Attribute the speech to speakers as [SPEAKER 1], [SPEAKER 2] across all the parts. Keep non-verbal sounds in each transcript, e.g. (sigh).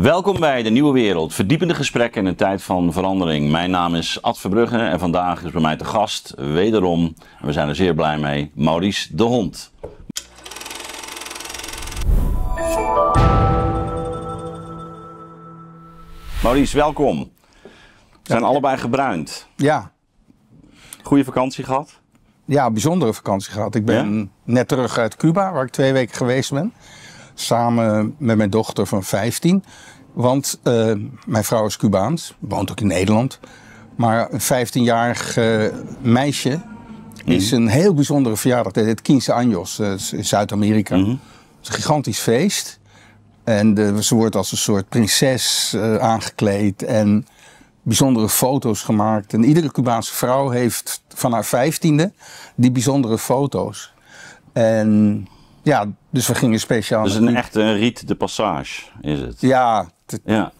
[SPEAKER 1] Welkom bij de Nieuwe Wereld, verdiepende gesprekken in een tijd van verandering. Mijn naam is Ad Verbrugge en vandaag is bij mij te gast, wederom, en we zijn er zeer blij mee, Maurice de Hond. Maurice, welkom. We zijn allebei gebruind. Ja. Goede vakantie gehad?
[SPEAKER 2] Ja, bijzondere vakantie gehad. Ik ben net terug uit Cuba, waar ik twee weken geweest ben. Samen met mijn dochter van 15. Want eh, mijn vrouw is Cubaans, woont ook in Nederland. Maar een 15-jarig meisje mhm. is een heel bijzondere verjaardag. Het Quince Años eh, in Zuid-Amerika. Mhm. Het is een gigantisch feest. En ze wordt als een soort prinses eh, aangekleed. En bijzondere foto's gemaakt. En iedere Cubaanse vrouw heeft van haar vijftiende die bijzondere foto's. En ja, dus we gingen speciaal. Dus een
[SPEAKER 1] echte riet de passage
[SPEAKER 2] is het. Ja,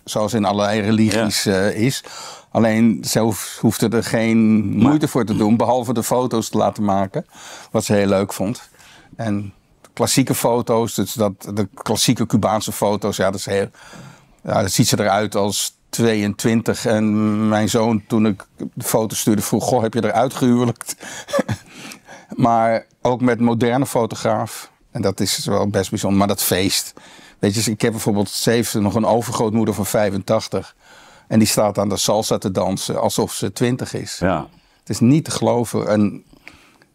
[SPEAKER 2] zoals in allerlei religies eh, is. Alleen zelf hoefde er geen moeite voor te doen, behalve de foto's te laten maken, wat ze heel leuk vond. En klassieke foto's, dus dat, de klassieke Cubaanse foto's, ja, dat is heel, ja, dat ziet ze eruit als 22. En mijn zoon, toen ik de foto's stuurde, vroeg: Goh, heb je eruit gehuwelijkt? (laughs) maar ook met moderne fotograaf en dat is wel best bijzonder. Maar dat feest. Weet je, ik heb bijvoorbeeld zeven nog een overgrootmoeder van 85. En die staat aan de salsa te dansen alsof ze 20 is. Ja. Het is niet te geloven. En,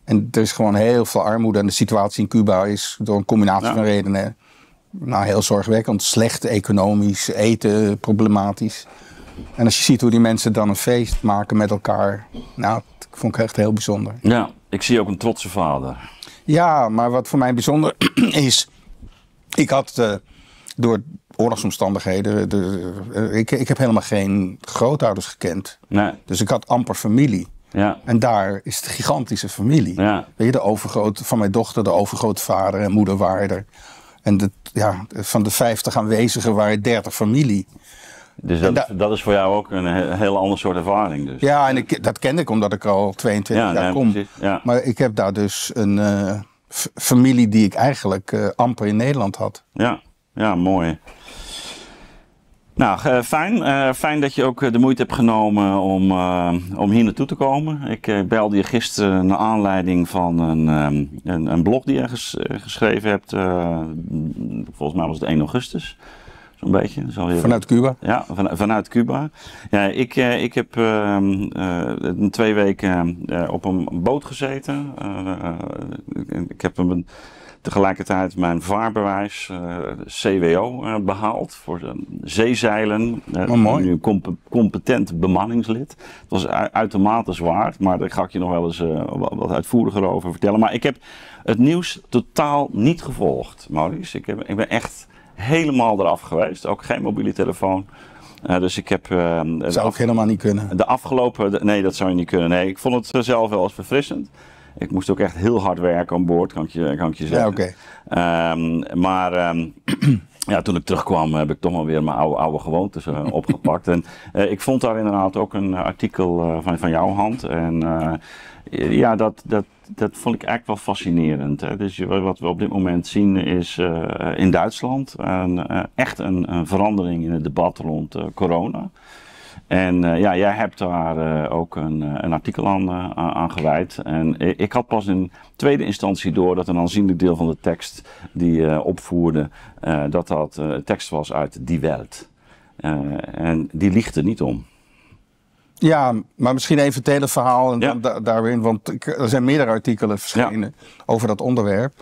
[SPEAKER 2] en er is gewoon heel veel armoede. En de situatie in Cuba is door een combinatie van redenen nou, heel zorgwekkend. Slecht economisch, eten problematisch. En als je ziet hoe die mensen dan een feest maken met elkaar. Nou, dat vond ik echt heel bijzonder.
[SPEAKER 1] Ja, ik zie ook een trotse vader.
[SPEAKER 2] Ja, maar wat voor mij bijzonder (clears throat) is, ik had eh, door oorlogsomstandigheden, de, eh, ik, ik heb helemaal geen grootouders gekend. Nee. Dus ik had amper familie. Ja. En daar is de gigantische familie. Ja. Weet je, de overgroot van mijn dochter, de overgrootvader en moeder waren er. En ja, van de 50 aanwezigen waren dertig familie. Dus dat, is voor jou ook een heel ander soort ervaring. Dus. Ja, en ik, dat kende ik omdat ik al 22 jaar kom. Precies, ja. Maar ik heb daar dus een eh, familie die ik eigenlijk eh, amper in Nederland had. Ja, ja mooi.
[SPEAKER 1] Nou, eh, fijn. fijn dat je ook de moeite hebt genomen om, om hier naartoe te komen. Ik belde je gisteren naar aanleiding van een, ehm, een, een, blog die je geschreven hebt. volgens mij was het 1 augustus zo'n beetje. Vanuit Cuba? Ja, vanuit Cuba. Ja, ik, eh, ik heb ehm, eh, twee weken eh, op een boot gezeten. ik heb een, tegelijkertijd mijn vaarbewijs CWO behaald voor zeezeilen. Oh, mooi. Nu een competent bemanningslid. Het was uitermate zwaar, maar daar ga ik je nog wel eens wat uitvoeriger over vertellen. Maar ik heb het nieuws totaal niet gevolgd, Maurice. Ik, heb, ik ben echt helemaal eraf geweest. Ook geen mobiele telefoon. Eh, dus ik heb. Uh, zou ook helemaal niet kunnen. De afgelopen. nee, dat zou je niet kunnen. Nee, ik vond het eh, zelf wel eens verfrissend. Ik moest ook echt heel hard werken aan boord, kan ik je, kan je zeggen. Ja, oké. Ehm, maar. Ehm, (clears throat) ja, toen ik terugkwam heb ik toch wel weer mijn oude, oude gewoontes (laughs) opgepakt. En ik vond daar inderdaad ook een artikel van, van jouw hand. En ja, dat, dat, dat vond ik eigenlijk wel fascinerend. Hè. Dus wat we op dit moment zien is eh, in Duitsland een, eh, echt een, verandering in het debat rond eh, corona. En ja, jij hebt daar ook een, een, artikel aan, aan gewijd. En ik had pas in tweede instantie door dat een aanzienlijk deel van de tekst die je opvoerde, dat dat tekst was uit Die Welt. en die liegt er niet om.
[SPEAKER 2] Ja, maar misschien even het hele verhaal en daarin, want er zijn meerdere artikelen verschenen over dat onderwerp.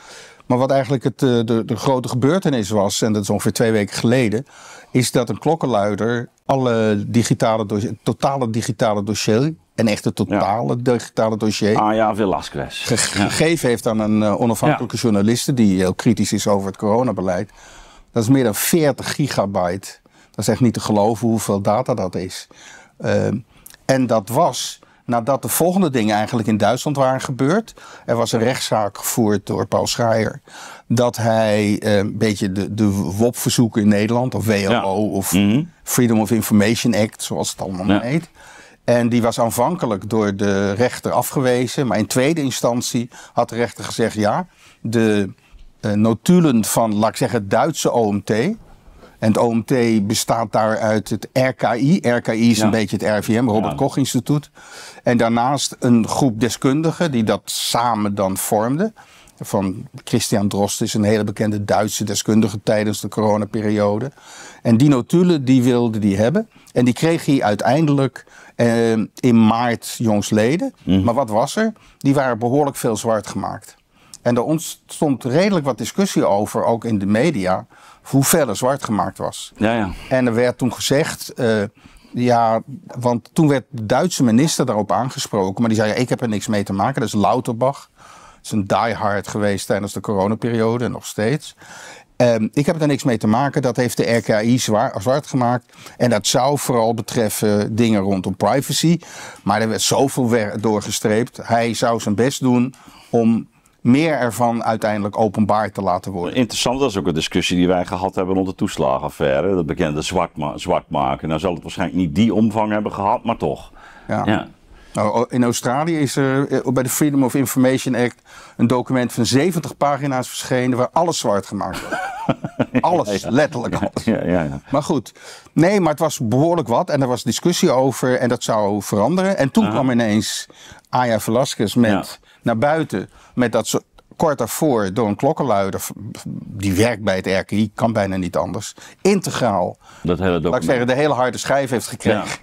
[SPEAKER 2] Maar wat eigenlijk het, eh, de, de, grote gebeurtenis was, en dat is ongeveer twee weken geleden, is dat een klokkenluider alle digitale, totale digitale dossier, en echt het totale digitale dossier, ah, ja, Velasquez. Ge gegeven heeft aan een eh, onafhankelijke journaliste die heel kritisch is over het coronabeleid. Dat is meer dan 40 gigabyte. Dat is echt niet te geloven hoeveel data dat is. Uh, en dat was nadat de volgende dingen eigenlijk in Duitsland waren gebeurd. Er was een rechtszaak gevoerd door Paul Schreier. Dat hij eh, een beetje de, de WOP-verzoeken in Nederland, of WLO, of mhm. Freedom of Information Act, zoals het allemaal ja. heet. En die was aanvankelijk door de rechter afgewezen. Maar in tweede instantie had de rechter gezegd: ja, de eh, notulen van, laat ik zeggen, het Duitse OMT en het OMT bestaat daar uit het RKI. RKI is een beetje het RVM, Robert Koch Instituut. En daarnaast een groep deskundigen die dat samen dan vormden. Van Christian Drost is een hele bekende Duitse deskundige tijdens de coronaperiode. En die notulen die wilde die hebben. En die kreeg hij uiteindelijk eh, in maart jongsleden. Mm. Maar wat was er? Die waren behoorlijk veel zwart gemaakt. En daar ontstond redelijk wat discussie over, ook in de media hoe verder zwart gemaakt was. Ja, ja. En er werd toen gezegd. Uh, ja, want toen werd de Duitse minister daarop aangesproken. Maar die zei: Ik heb er niks mee te maken. Dat is Lauterbach. Dat is een diehard geweest tijdens de coronaperiode en nog steeds. Ehm, ik heb er niks mee te maken. Dat heeft de RKI zwaar, zwart gemaakt. En dat zou vooral betreffen dingen rondom privacy. Maar er werd zoveel doorgestreept. Hij zou zijn best doen om meer ervan uiteindelijk openbaar te laten worden.
[SPEAKER 1] Interessant, dat is ook een discussie die wij gehad hebben rond de toeslagenaffaire. Dat bekende
[SPEAKER 2] zwart maken. Nou zal het waarschijnlijk niet die omvang hebben gehad, maar toch. Ja. ja. Nou, in Australië is er eh, bij de Freedom of Information Act een document van 70 pagina's verschenen waar alles zwart gemaakt wordt. (laughs) alles, ja, ja. letterlijk alles. Ja, maar goed, nee, maar het was behoorlijk wat en er was discussie over en dat zou veranderen. En toen kwam ineens Aya Velasquez met naar buiten met dat soort kort daarvoor door een klokkenluider, die werkt bij het RKI, kan bijna niet anders, integraal, dat hele document. laat ik zeggen, de hele harde schijf heeft gekregen.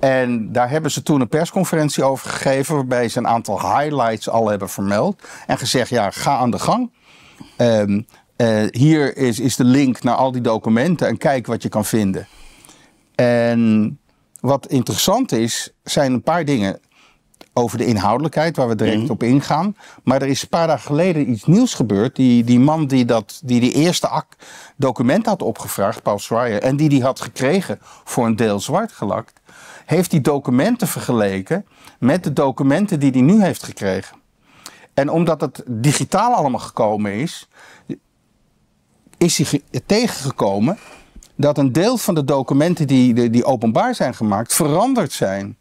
[SPEAKER 2] En daar hebben ze toen een persconferentie over gegeven, waarbij ze een aantal highlights al hebben vermeld. En gezegd, ja, ga aan de gang. Ehm, eh, hier is, is de link naar al die documenten en kijk wat je kan vinden. En wat interessant is, zijn een paar dingen over de inhoudelijkheid, waar we direct mhm. op ingaan. Maar er is een paar dagen geleden iets nieuws gebeurd. Die, die man die, dat, die die eerste ak document had opgevraagd, Paul Schreier, en die die had gekregen voor een deel zwart gelakt, heeft die documenten vergeleken met de documenten die hij nu heeft gekregen. En omdat het digitaal allemaal gekomen is, is hij tegengekomen dat een deel van de documenten die, die openbaar zijn gemaakt veranderd zijn.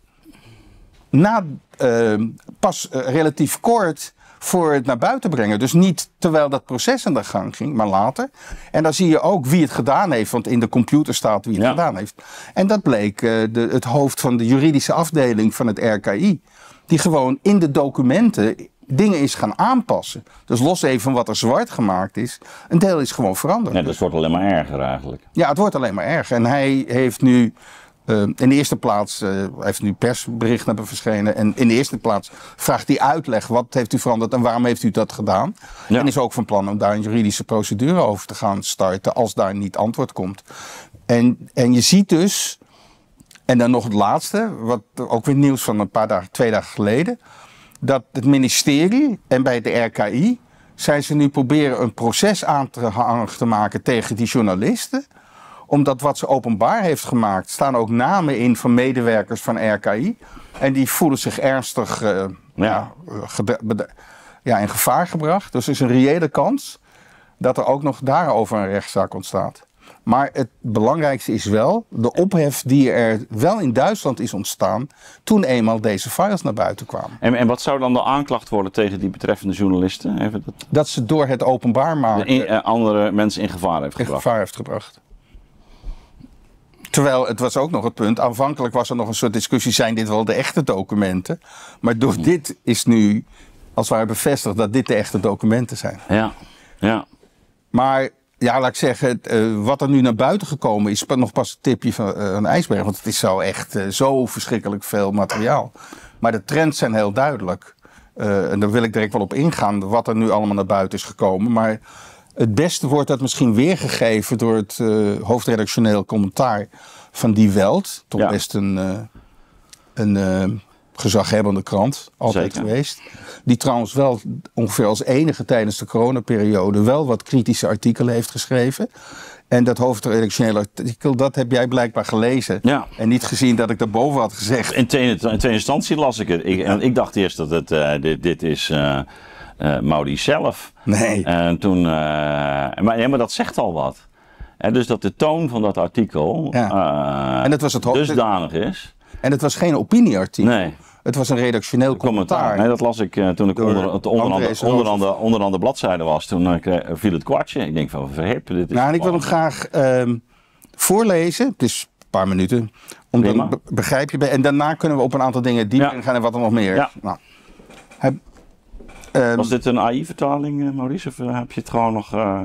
[SPEAKER 2] Ehm, pas eh, relatief kort voor het naar buiten brengen. Dus niet terwijl dat proces aan de gang ging, maar later. En dan zie je ook wie het gedaan heeft, want in de computer staat wie het gedaan heeft. En dat bleek eh, de, het hoofd van de juridische afdeling van het RKI, die gewoon in de documenten dingen is gaan aanpassen. Dus los even van wat er zwart gemaakt is, een deel is gewoon veranderd. Nee, dat wordt alleen maar erger eigenlijk. Ja, het wordt alleen maar erger. En hij heeft nu eh, in de eerste plaats uh, heeft nu persbericht naar verschenen. En in de eerste plaats vraagt hij uitleg. Wat heeft u veranderd en waarom heeft u dat gedaan? En is ook van plan om daar een juridische procedure over te gaan starten. Als daar niet antwoord komt. En, en je ziet dus. En dan nog het laatste. Wat ook weer nieuws van een paar dagen, twee dagen geleden. Dat het ministerie en bij de RKI. Zijn ze nu proberen een proces aan te hangen te maken tegen die journalisten omdat wat ze openbaar heeft gemaakt, staan ook namen in van medewerkers van RKI. En die voelen zich ernstig eh, eh, ja. in gevaar gebracht. Dus er is een reële kans dat er ook nog daarover een rechtszaak ontstaat. Maar het belangrijkste is wel de ophef die er wel in Duitsland is ontstaan toen eenmaal deze files naar buiten kwamen.
[SPEAKER 1] En, en wat zou dan de aanklacht worden tegen die betreffende journalisten? Even dat...
[SPEAKER 2] dat ze door het openbaar maken. Eh, andere mensen in gevaar heeft gebracht. In gevaar heeft gebracht. Terwijl het was ook nog het punt, aanvankelijk was er nog een soort discussie, zijn dit wel de echte documenten? Maar door hmm. dit is nu, als het ware bevestigd, dat dit de echte documenten zijn. Ja, ja. Maar ja, laat ik zeggen, eh, wat er nu naar buiten gekomen is, nog pas het tipje van een eh, ijsberg. Want het is zo echt eh, zo verschrikkelijk veel materiaal. Maar de trends zijn heel duidelijk. en daar wil ik direct wel op ingaan, wat er nu allemaal naar buiten is gekomen. Maar het beste wordt dat misschien weergegeven door het eh, hoofdredactioneel commentaar van Die Welt. Toch best een, eh, een eh, gezaghebbende krant, altijd geweest. Die trouwens wel ongeveer als enige tijdens de coronaperiode wel wat kritische artikelen heeft geschreven. En dat hoofdredactioneel artikel, dat heb jij blijkbaar gelezen. En niet gezien dat ik daarboven had
[SPEAKER 1] gezegd. In tweede, in instantie las ik het. Ik, en ik dacht eerst dat het, dit, dit, is uh, zelf. Nee. En eh, toen, eh, maar, ja, maar dat zegt al wat. dus dat de toon van dat artikel en dat was het dusdanig is.
[SPEAKER 2] En het was geen opinieartikel. Nee. Het was een
[SPEAKER 1] redactioneel commentaar. commentaar. Nee, dat las ik toen ik onder, het onder, andere, bladzijde was. Toen
[SPEAKER 2] uh, viel het kwartje. Ik denk van verhip. Dit is nou, en ik wil hem graag ehm, voorlezen. Het is een paar minuten. Om dan, begrijp je. En daarna kunnen we op een aantal dingen dieper ja. gaan en wat er nog meer is. Ja. Nou, Ehm, was
[SPEAKER 1] dit een AI-vertaling, eh, Maurice? Of eh,
[SPEAKER 2] heb je het gewoon nog eh,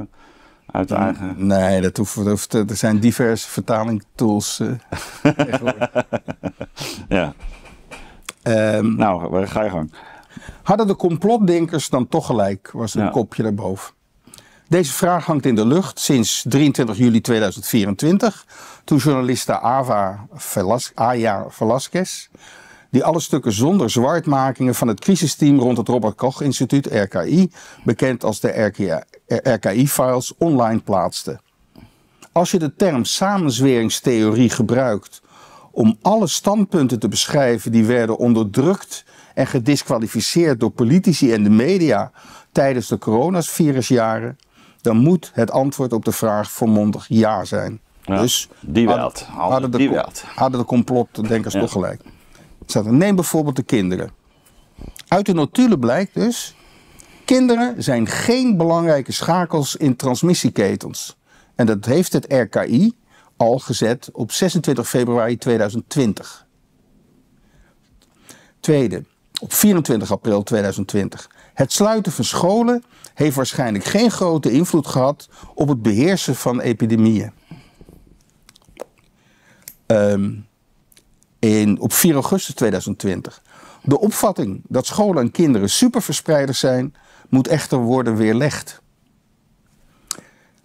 [SPEAKER 2] uit de eigen... Nee, dat hoeft, er zijn diverse vertalingtools. Uh, (laughs) ja. Ehm, nou, ga je gang. Hadden de complotdenkers dan toch gelijk, was een kopje daarboven. Deze vraag hangt in de lucht sinds 23 juli 2024, toen journaliste Ava Velas Aya Velasquez die alle stukken zonder zwartmakingen van het crisisteam rond het Robert Koch Instituut, RKI, bekend als de RKI-files, eh, online plaatste. Als je de term samenzweringstheorie gebruikt om alle standpunten te beschrijven die werden onderdrukt en gedisqualificeerd door politici en de media tijdens de coronavirusjaren, dan moet het antwoord op de vraag volmondig ja zijn. dus die hadden, hadden, de, hadden de complotdenkers ja. toch gelijk neem bijvoorbeeld de kinderen. Uit de notulen blijkt dus, kinderen zijn geen belangrijke schakels in transmissieketens. En dat heeft het RKI al gezet op 26 februari 2020. Tweede, op 24 april 2020. Het sluiten van scholen heeft waarschijnlijk geen grote invloed gehad op het beheersen van epidemieën. Um, in, op 4 augustus 2020. De opvatting dat scholen en kinderen superverspreiders zijn, moet echter worden weerlegd.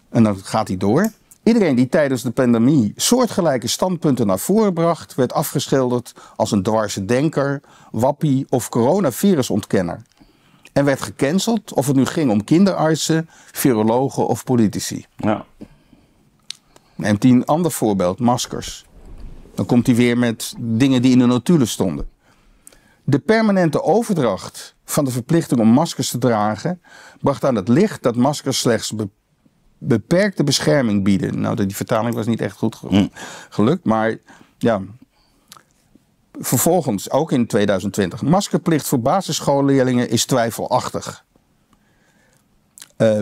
[SPEAKER 2] En dan gaat hij door. Iedereen die tijdens de pandemie soortgelijke standpunten naar voren bracht, werd afgeschilderd als een dwarse denker, wappie of coronavirusontkenner. En werd gecanceld of het nu ging om kinderartsen, virologen of politici. Ja. Neemt een ander voorbeeld, maskers. Dan komt hij weer met dingen die in de notulen stonden. De permanente overdracht van de verplichting om maskers te dragen bracht aan het licht dat maskers slechts beperkte bescherming bieden. Nou, die vertaling was niet echt goed mm. gelukt, maar ja. Vervolgens, ook in 2020, maskerplicht voor basisschoolleerlingen is twijfelachtig. Uh,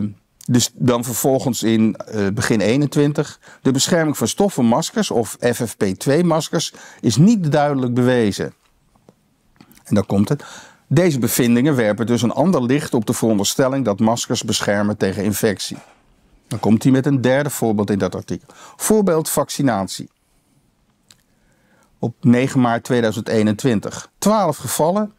[SPEAKER 2] dus dan vervolgens in eh, begin 21. De bescherming van stoffenmaskers of FFP2-maskers is niet duidelijk bewezen. En dan komt het. Deze bevindingen werpen dus een ander licht op de veronderstelling dat maskers beschermen tegen infectie. Dan komt hij met een derde voorbeeld in dat artikel. Voorbeeld vaccinatie. Op 9 maart 2021. 12 gevallen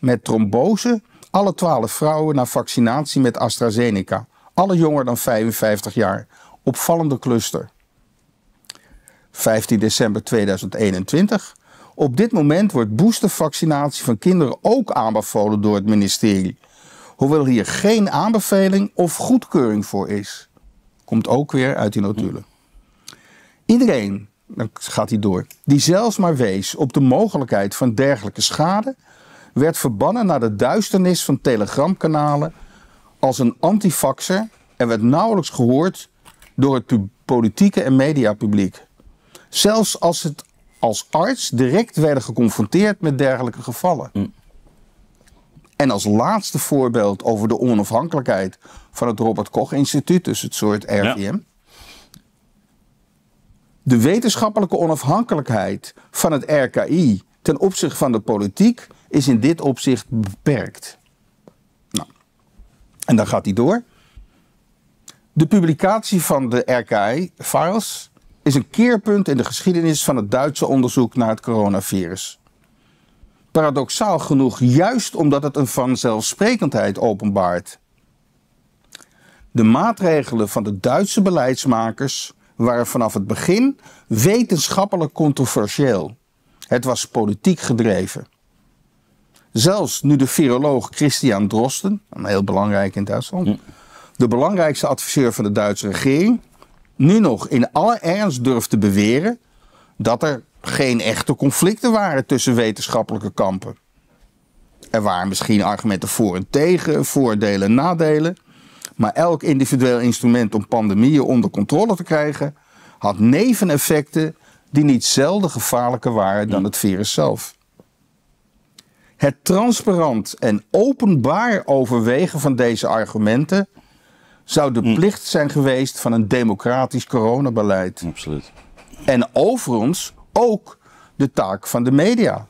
[SPEAKER 2] met trombose, alle 12 vrouwen na vaccinatie met AstraZeneca alle jonger dan 55 jaar, opvallende cluster. 15 december 2021. Op dit moment wordt boostervaccinatie van kinderen ook aanbevolen door het ministerie. Hoewel hier geen aanbeveling of goedkeuring voor is. Komt ook weer uit die notulen. Iedereen, dan gaat hij door, die zelfs maar wees op de mogelijkheid van dergelijke schade, werd verbannen naar de duisternis van telegramkanalen als een antifaxer en werd nauwelijks gehoord door het politieke en mediapubliek. Zelfs als het als arts direct werden geconfronteerd met dergelijke gevallen. Mm. En als laatste voorbeeld over de onafhankelijkheid van het Robert Koch Instituut, dus het soort RVM. De wetenschappelijke onafhankelijkheid van het RKI ten opzichte van de politiek is in dit opzicht beperkt. En dan gaat hij door. De publicatie van de RKI-files is een keerpunt in de geschiedenis van het Duitse onderzoek naar het coronavirus. Paradoxaal genoeg, juist omdat het een vanzelfsprekendheid openbaart. De maatregelen van de Duitse beleidsmakers waren vanaf het begin wetenschappelijk controversieel. Het was politiek gedreven. Zelfs nu de viroloog Christian Drosten, heel belangrijk in Duitsland, de belangrijkste adviseur van de Duitse regering, nu nog in alle ernst durft te beweren dat er geen echte conflicten waren tussen wetenschappelijke kampen. Er waren misschien argumenten voor en tegen, voordelen en nadelen. Maar elk individueel instrument om pandemieën onder controle te krijgen had neveneffecten die niet zelden gevaarlijker waren dan het virus zelf. Het transparant en openbaar overwegen van deze argumenten zou de hm. plicht zijn geweest van een democratisch coronabeleid. Absoluut. En overigens ook de taak van de media.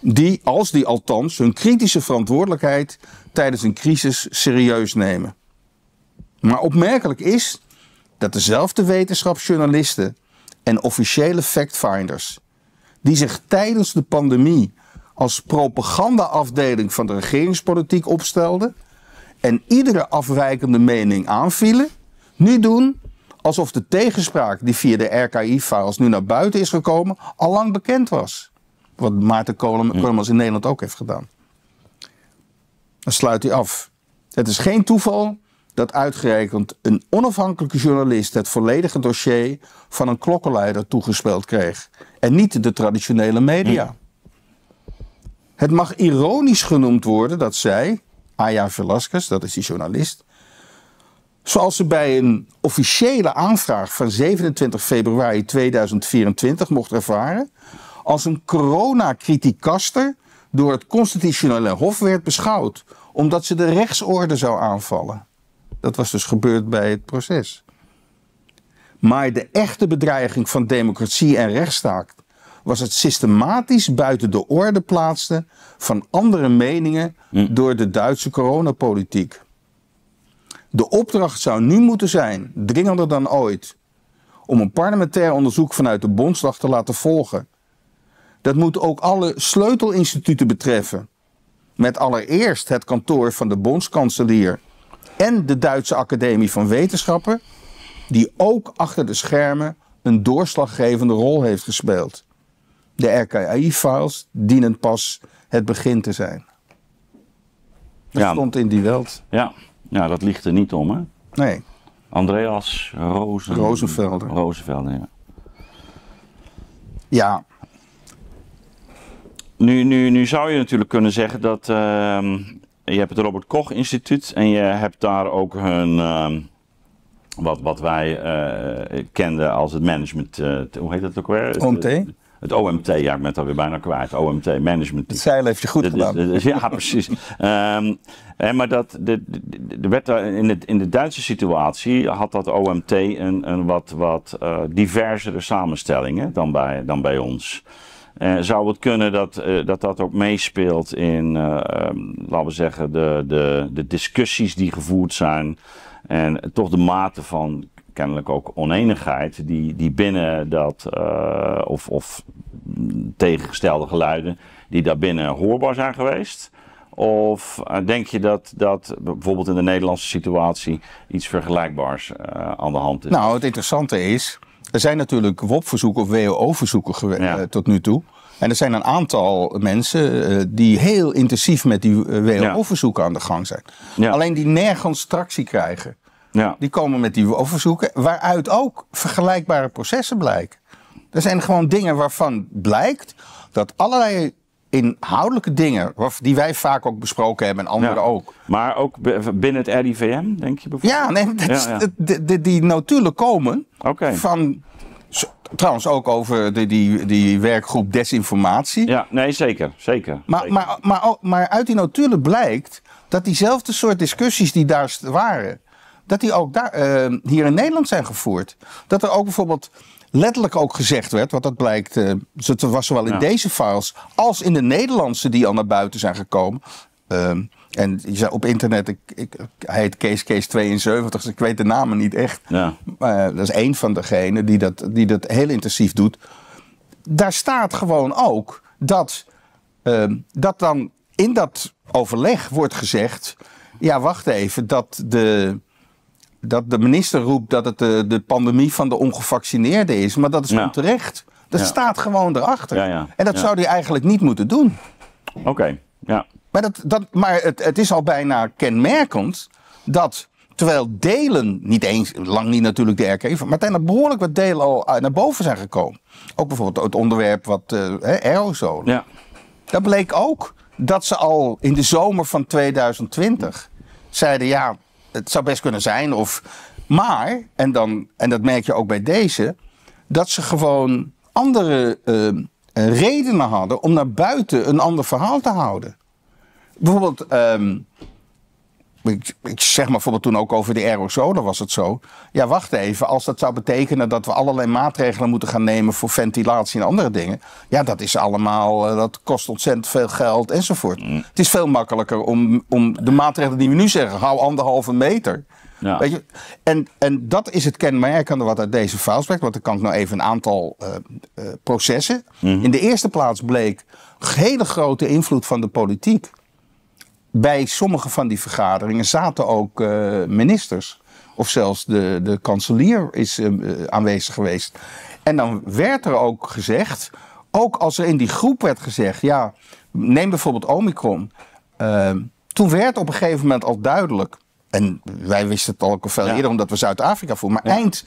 [SPEAKER 2] Die, als die althans, hun kritische verantwoordelijkheid tijdens een crisis serieus nemen. Maar opmerkelijk is dat dezelfde wetenschapsjournalisten en officiële factfinders, die zich tijdens de pandemie als propagandaafdeling van de regeringspolitiek opstelden en iedere afwijkende mening aanvielen, nu doen alsof de tegenspraak die via de RKI-files nu naar buiten is gekomen, al lang bekend was. Wat Maarten Kolemans in Nederland ook heeft gedaan. Dan sluit hij af. Het is geen toeval dat uitgerekend een onafhankelijke journalist het volledige dossier van een klokkenleider toegespeeld kreeg. En niet de traditionele media. Het mag ironisch genoemd worden dat zij, Aya Velasquez, dat is die journalist, zoals ze bij een officiële aanvraag van 27 februari 2024 mocht ervaren, als een coronacriticaster door het constitutionele hof werd beschouwd, omdat ze de rechtsorde zou aanvallen. Dat was dus gebeurd bij het proces. Maar de echte bedreiging van democratie en rechtsstaat was het systematisch buiten de orde plaatsen van andere meningen hm. door de Duitse coronapolitiek. De opdracht zou nu moeten zijn, dringender dan ooit, om een parlementair onderzoek vanuit de Bondsdag te laten volgen. Dat moet ook alle sleutelinstituten betreffen. Met allereerst het kantoor van de bondskanselier en de Duitse Academie van Wetenschappen, die ook achter de schermen een doorslaggevende rol heeft gespeeld. De RKI-files dienen pas het begin te zijn.
[SPEAKER 1] Dat stond in die weld. Ja. ja, dat ligt er niet om, hè? Nee. Andreas Rozen... Rozenvelder. Rozenvelder, ja. Ja. Nu, nu, nu zou je natuurlijk kunnen zeggen dat ehm, je hebt het Robert Koch Instituut en je hebt daar ook een, ehm, wat, wat wij eh, kenden als het management, eh, hoe heet dat ook weer? OMT. Het OMT, ja, ik ben het alweer bijna kwijt. OMT, management. Het zeil heeft je goed gedaan. ja, precies. (laughs) Ehm, maar dat, de, werd in, de, in de Duitse situatie had dat OMT een, een wat, wat eh, diversere samenstelling dan, bij, dan bij ons. Eh, zou het kunnen dat, eh, dat dat ook meespeelt in, ehm, laten we zeggen, de, de, de discussies die gevoerd zijn en toch de mate van kennelijk ook oneenigheid die, die binnen dat, eh, of, of tegengestelde geluiden, die daar binnen hoorbaar zijn geweest? Of eh, denk je dat, dat bijvoorbeeld in de Nederlandse situatie
[SPEAKER 2] iets vergelijkbaars eh, aan de hand is? Nou, het interessante is, er zijn natuurlijk WOP-verzoeken of woo verzoeken tot nu toe. En er zijn een aantal mensen die heel intensief met die woo verzoeken aan de gang zijn. Alleen die nergens tractie krijgen. Ja. Die komen met die overzoeken, waaruit ook vergelijkbare processen blijken. Er zijn gewoon dingen waarvan blijkt dat allerlei inhoudelijke dingen, die wij vaak ook besproken hebben en anderen ook. Maar ook binnen het RIVM, denk je bijvoorbeeld? Ja, nee, dat die, die notulen komen van Trouwens, ook over de, die, die werkgroep desinformatie. Ja, nee, zeker. zeker, maar, Maar, maar, maar, uit die notulen blijkt dat diezelfde soort discussies die daar waren, dat die ook daar, eh, hier in Nederland zijn gevoerd. Dat er ook bijvoorbeeld letterlijk ook gezegd werd, want dat blijkt, uh, eh, het was zowel in deze files als in de Nederlandse die al naar buiten zijn gekomen. Ehm, en je zei op internet, ik, ik, hij heet Case Case 72, ik weet de namen niet echt. Ja. Eh, dat is één van degenen die dat, die dat heel intensief doet. Daar staat gewoon ook dat, ehm, dat dan in dat overleg wordt gezegd... ja, wacht even, dat de, dat de minister roept dat het de, pandemie van de ongevaccineerden is. Maar dat is ja. onterecht. Dat staat gewoon erachter. en dat zou hij eigenlijk niet moeten doen. Oké, ja. Maar, dat, dat, maar het, het is al bijna kenmerkend dat Terwijl delen, niet eens, lang niet natuurlijk de RK, maar tenminste behoorlijk wat delen al eh, naar boven zijn gekomen. Ook bijvoorbeeld het onderwerp wat uh, eh, aerosolen. Ja. Dat bleek ook dat ze al in de zomer van 2020 zeiden: ja, het zou best kunnen zijn. Of, maar, en, dan, en dat merk je ook bij deze, dat ze gewoon andere eh, redenen hadden om naar buiten een ander verhaal te houden. Bijvoorbeeld, ehm, ik, ik, zeg maar bijvoorbeeld toen ook over de aerosolen was het zo. Ja, wacht even. Als dat zou betekenen dat we allerlei maatregelen moeten gaan nemen voor ventilatie en andere dingen. Ja, dat is allemaal, eh, dat kost ontzettend veel geld enzovoort. Mm. Het is veel makkelijker om, om de maatregelen die we nu zeggen, hou anderhalve meter. Ja. Weet je? En, en dat is het kenmerkende wat uit deze faal spreekt. Want dan kan ik nou even een aantal eh, eh, processen. Mm-hmm. In de eerste plaats bleek hele grote invloed van de politiek bij sommige van die vergaderingen zaten ook eh, ministers. Of zelfs de, de kanselier is eh, aanwezig geweest. En dan werd er ook gezegd, ook als er in die groep werd gezegd, ja, neem bijvoorbeeld Omicron. Ehm, toen werd op een gegeven moment al duidelijk. En wij wisten het al veel eerder, omdat we Zuid-Afrika voor Maar eind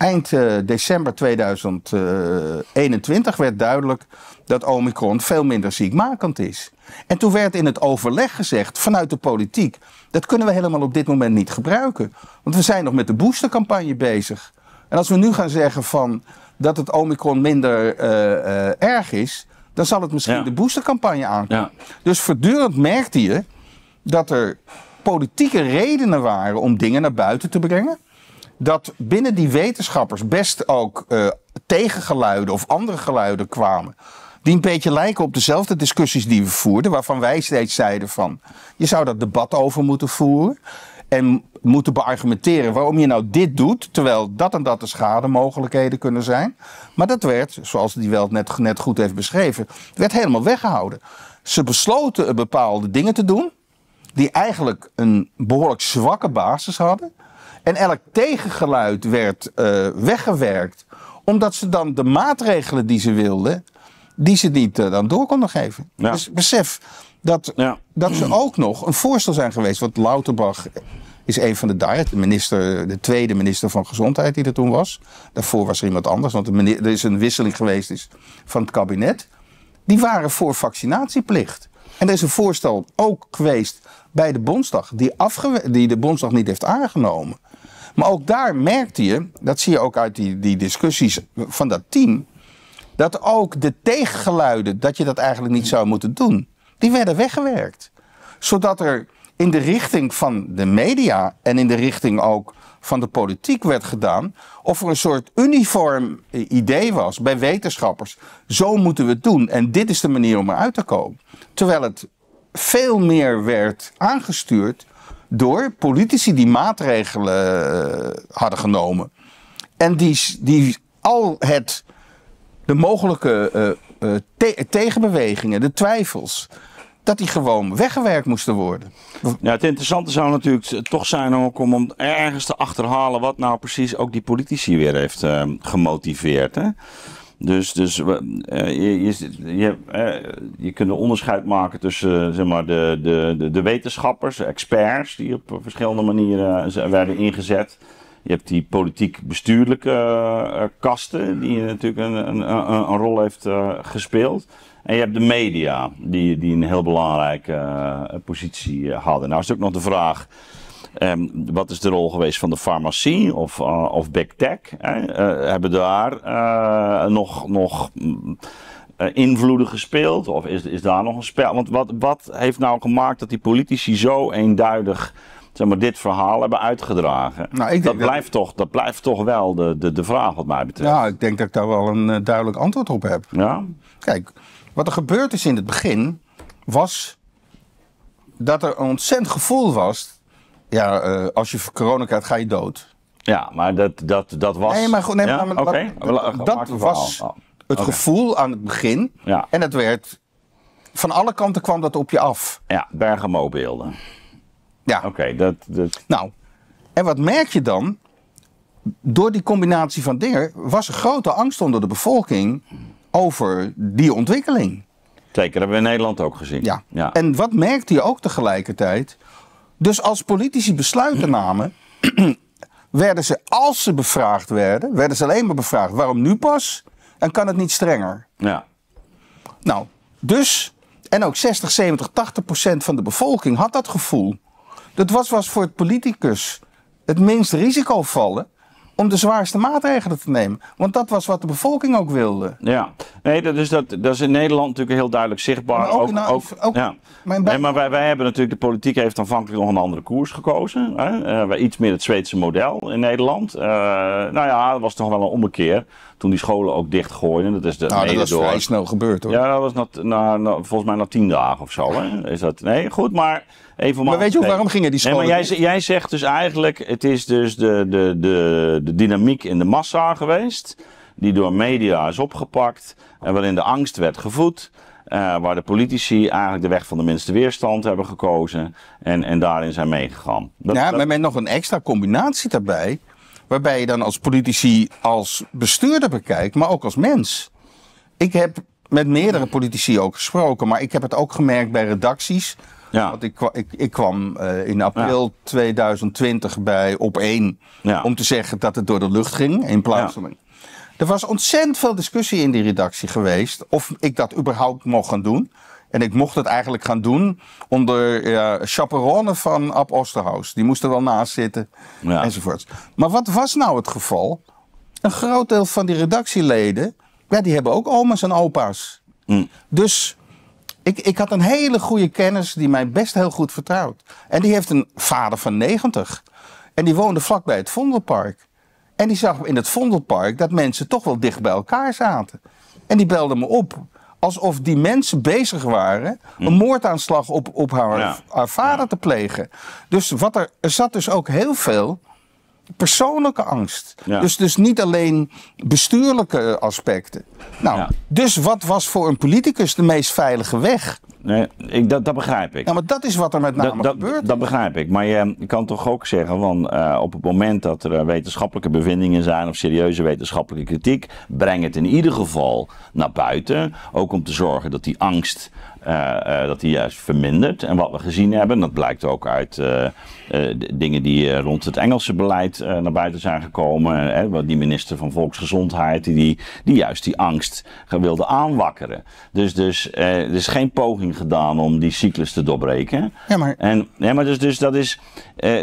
[SPEAKER 2] eind eh, december 2021 eh, werd duidelijk dat Omicron veel minder ziekmakend is. En toen werd in het overleg gezegd vanuit de politiek: dat kunnen we helemaal op dit moment niet gebruiken. Want we zijn nog met de boostercampagne bezig. En als we nu gaan zeggen van dat het Omicron minder eh, erg is, dan zal het misschien de boostercampagne aankomen. Dus voortdurend merkte je dat er politieke redenen waren om dingen naar buiten te brengen dat binnen die wetenschappers best ook eh, tegengeluiden of andere geluiden kwamen. Die een beetje lijken op dezelfde discussies die we voerden, waarvan wij steeds zeiden van je zou dat debat over moeten voeren. En moeten beargumenteren waarom je nou dit doet, terwijl dat en dat de schademogelijkheden kunnen zijn. Maar dat werd, zoals die wel net, net goed heeft beschreven, werd helemaal weggehouden. Ze besloten bepaalde dingen te doen, die eigenlijk een behoorlijk zwakke basis hadden. En elk tegengeluid werd eh, weggewerkt, omdat ze dan de maatregelen die ze wilden, die ze niet eh, dan door konden geven. Dus besef dat, dat ze ook nog een voorstel zijn geweest, want Lauterbach is een van de daar, de, minister, de tweede minister van Gezondheid die er toen was. Daarvoor was er iemand anders, want er is een wisseling geweest is van het kabinet. Die waren voor vaccinatieplicht. En er is een voorstel ook geweest bij de Bondsdag, die, die de Bondsdag niet heeft aangenomen. Maar ook daar merkte je, dat zie je ook uit die, die discussies van dat team, dat ook de tegengeluiden dat je dat eigenlijk niet zou moeten doen, die werden weggewerkt. Zodat er in de richting van de media en in de richting ook van de politiek werd gedaan, of er een soort uniform idee was bij wetenschappers, zo moeten we het doen en dit is de manier om eruit te komen. Terwijl het veel meer werd aangestuurd door politici die maatregelen eh, hadden genomen. En die, die al het, de mogelijke eh, eh, tegenbewegingen, de twijfels, dat die gewoon weggewerkt moesten worden. Ja, het interessante zou natuurlijk toch zijn ook om, om
[SPEAKER 1] ergens te achterhalen wat nou precies ook die politici weer heeft gemotiveerd. Hè? Dus, dus eh, je, je, je, eh, je, kunt een onderscheid maken tussen eh, zeg maar, de, de, de, wetenschappers, experts, die op verschillende manieren werden ingezet. Je hebt die politiek-bestuurlijke kasten, die natuurlijk een, een, een rol heeft gespeeld. En je hebt de media, die, die een heel belangrijke positie hadden. Nou is het ook nog de vraag Ehm, wat is de rol geweest van de farmacie of, eh, of big tech? Hè? Eh, hebben daar eh, nog, nog mm, invloeden gespeeld? Of is, is daar nog een spel? Want wat, wat heeft nou gemaakt dat die politici zo eenduidig zeg maar, dit verhaal hebben uitgedragen. Nou, dat, blijft toch, dat blijft toch wel de, de, de vraag wat mij
[SPEAKER 2] betreft. Ja, ik denk dat ik daar wel een duidelijk antwoord op heb. Ja? Kijk, wat er gebeurd is in het begin was dat er een ontzettend gevoel was ja, eh, als je corona krijgt, ga je dood. Ja, maar dat, dat, dat was... Nee, maar goed, nee, ja? maar, dat, was oh, het gevoel aan het begin. Ja. En het werd... Van alle kanten kwam dat op je af. Ja, Bergamo-beelden. Ja. Oké, dat, dat... Nou, en wat merk je dan? Door die combinatie van dingen was er grote angst onder de bevolking over die ontwikkeling. Zeker, dat hebben we in Nederland ook gezien. Ja. ja. En wat merkte je ook tegelijkertijd? Dus als politici besluiten (clears throat) namen, (clears throat) werden ze, als ze bevraagd werden, werden ze alleen maar bevraagd waarom nu pas en kan het niet strenger. Ja. Nou, dus, en ook 60, 70, 80 procent van de bevolking had dat gevoel. Dat was, was voor het politicus het minst risico vallen om de zwaarste maatregelen te nemen. Want dat was wat de bevolking ook wilde.
[SPEAKER 1] Ja, nee, dat is, dat, dat is in Nederland natuurlijk heel duidelijk zichtbaar. Maar ook, ook, ja. maar wij, wij hebben natuurlijk, de politiek heeft aanvankelijk nog een andere koers gekozen. Hè? Uh, iets meer het Zweedse model in Nederland. Eh, nou ja, dat was toch wel een ommekeer toen die scholen ook dichtgooiden. Dat is de nou, dat is vrij snel gebeurd hoor. Ja, dat was na, volgens mij na tien dagen of zo. Hè? Is dat, nee, goed, maar even Maar weet je ook waarom gingen die scholen nee, maar jij, jij, zegt dus eigenlijk, het is dus de, de, de, de dynamiek in de massa geweest. Die door media is opgepakt en waarin de angst werd gevoed. Eh, waar de politici eigenlijk de weg van de
[SPEAKER 2] minste weerstand hebben gekozen en, en daarin zijn meegegaan. Dat, ja, maar met nog een extra combinatie daarbij. Waarbij je dan als politici, als bestuurder bekijkt, maar ook als mens. Ik heb met meerdere politici ook gesproken, maar ik heb het ook gemerkt bij redacties. Ja. Want ik, ik, ik kwam eh, in april 2020 bij op 1 om te zeggen dat het door de lucht ging in plaats van. Er was ontzettend veel discussie in die redactie geweest of ik dat überhaupt mocht gaan doen. En ik mocht het eigenlijk gaan doen onder uh, chaperone van Ab Osterhaus. Die moest er wel naast zitten ja. enzovoort. Maar wat was nou het geval? Een groot deel van die redactieleden, ja, die hebben ook oma's en opa's. Mm. Dus ik, ik had een hele goede kennis die mij best heel goed vertrouwt. En die heeft een vader van 90. En die woonde vlakbij het Vondelpark. En die zag in het Vondelpark dat mensen toch wel dicht bij elkaar zaten. En die belde me op alsof die mensen bezig waren een hm. moordaanslag op, op haar, vader te plegen. Dus wat er, er zat dus ook heel veel persoonlijke angst. Dus, dus niet alleen bestuurlijke eh, aspecten. Nou, dus wat was voor een politicus de meest veilige weg? Nee, ik, dat, begrijp ik. Nou, maar dat is wat er met name
[SPEAKER 1] gebeurt. Dat, begrijp ik. Maar je kan toch ook zeggen, van eh, op het moment dat er eh, wetenschappelijke bevindingen zijn of serieuze wetenschappelijke kritiek, breng het in ieder geval naar buiten. Ook om te zorgen dat die angst eh, eh, dat die juist vermindert. En wat we gezien hebben, dat blijkt ook uit eh, dingen die rond het Engelse beleid naar buiten zijn gekomen. Hè, die minister van Volksgezondheid, die, die juist die angst wilde aanwakkeren. Dus, dus er is geen poging gedaan om die cyclus te doorbreken. Ja, maar... En, ja, maar dus, dus dat is...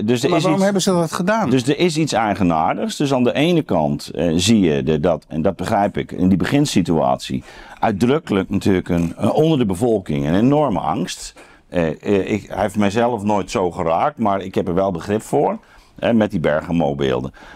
[SPEAKER 1] dus maar waarom hebben
[SPEAKER 2] ze dat gedaan?
[SPEAKER 1] Dus er is iets eigenaardigs. Dus aan de ene kant zie je dat, en dat begrijp ik, in die beginsituatie uitdrukkelijk natuurlijk een, eh, onder de bevolking een enorme angst. Eh, eh, ik, hij heeft mijzelf nooit zo geraakt, maar ik heb er wel begrip voor. Hè, met die bergamo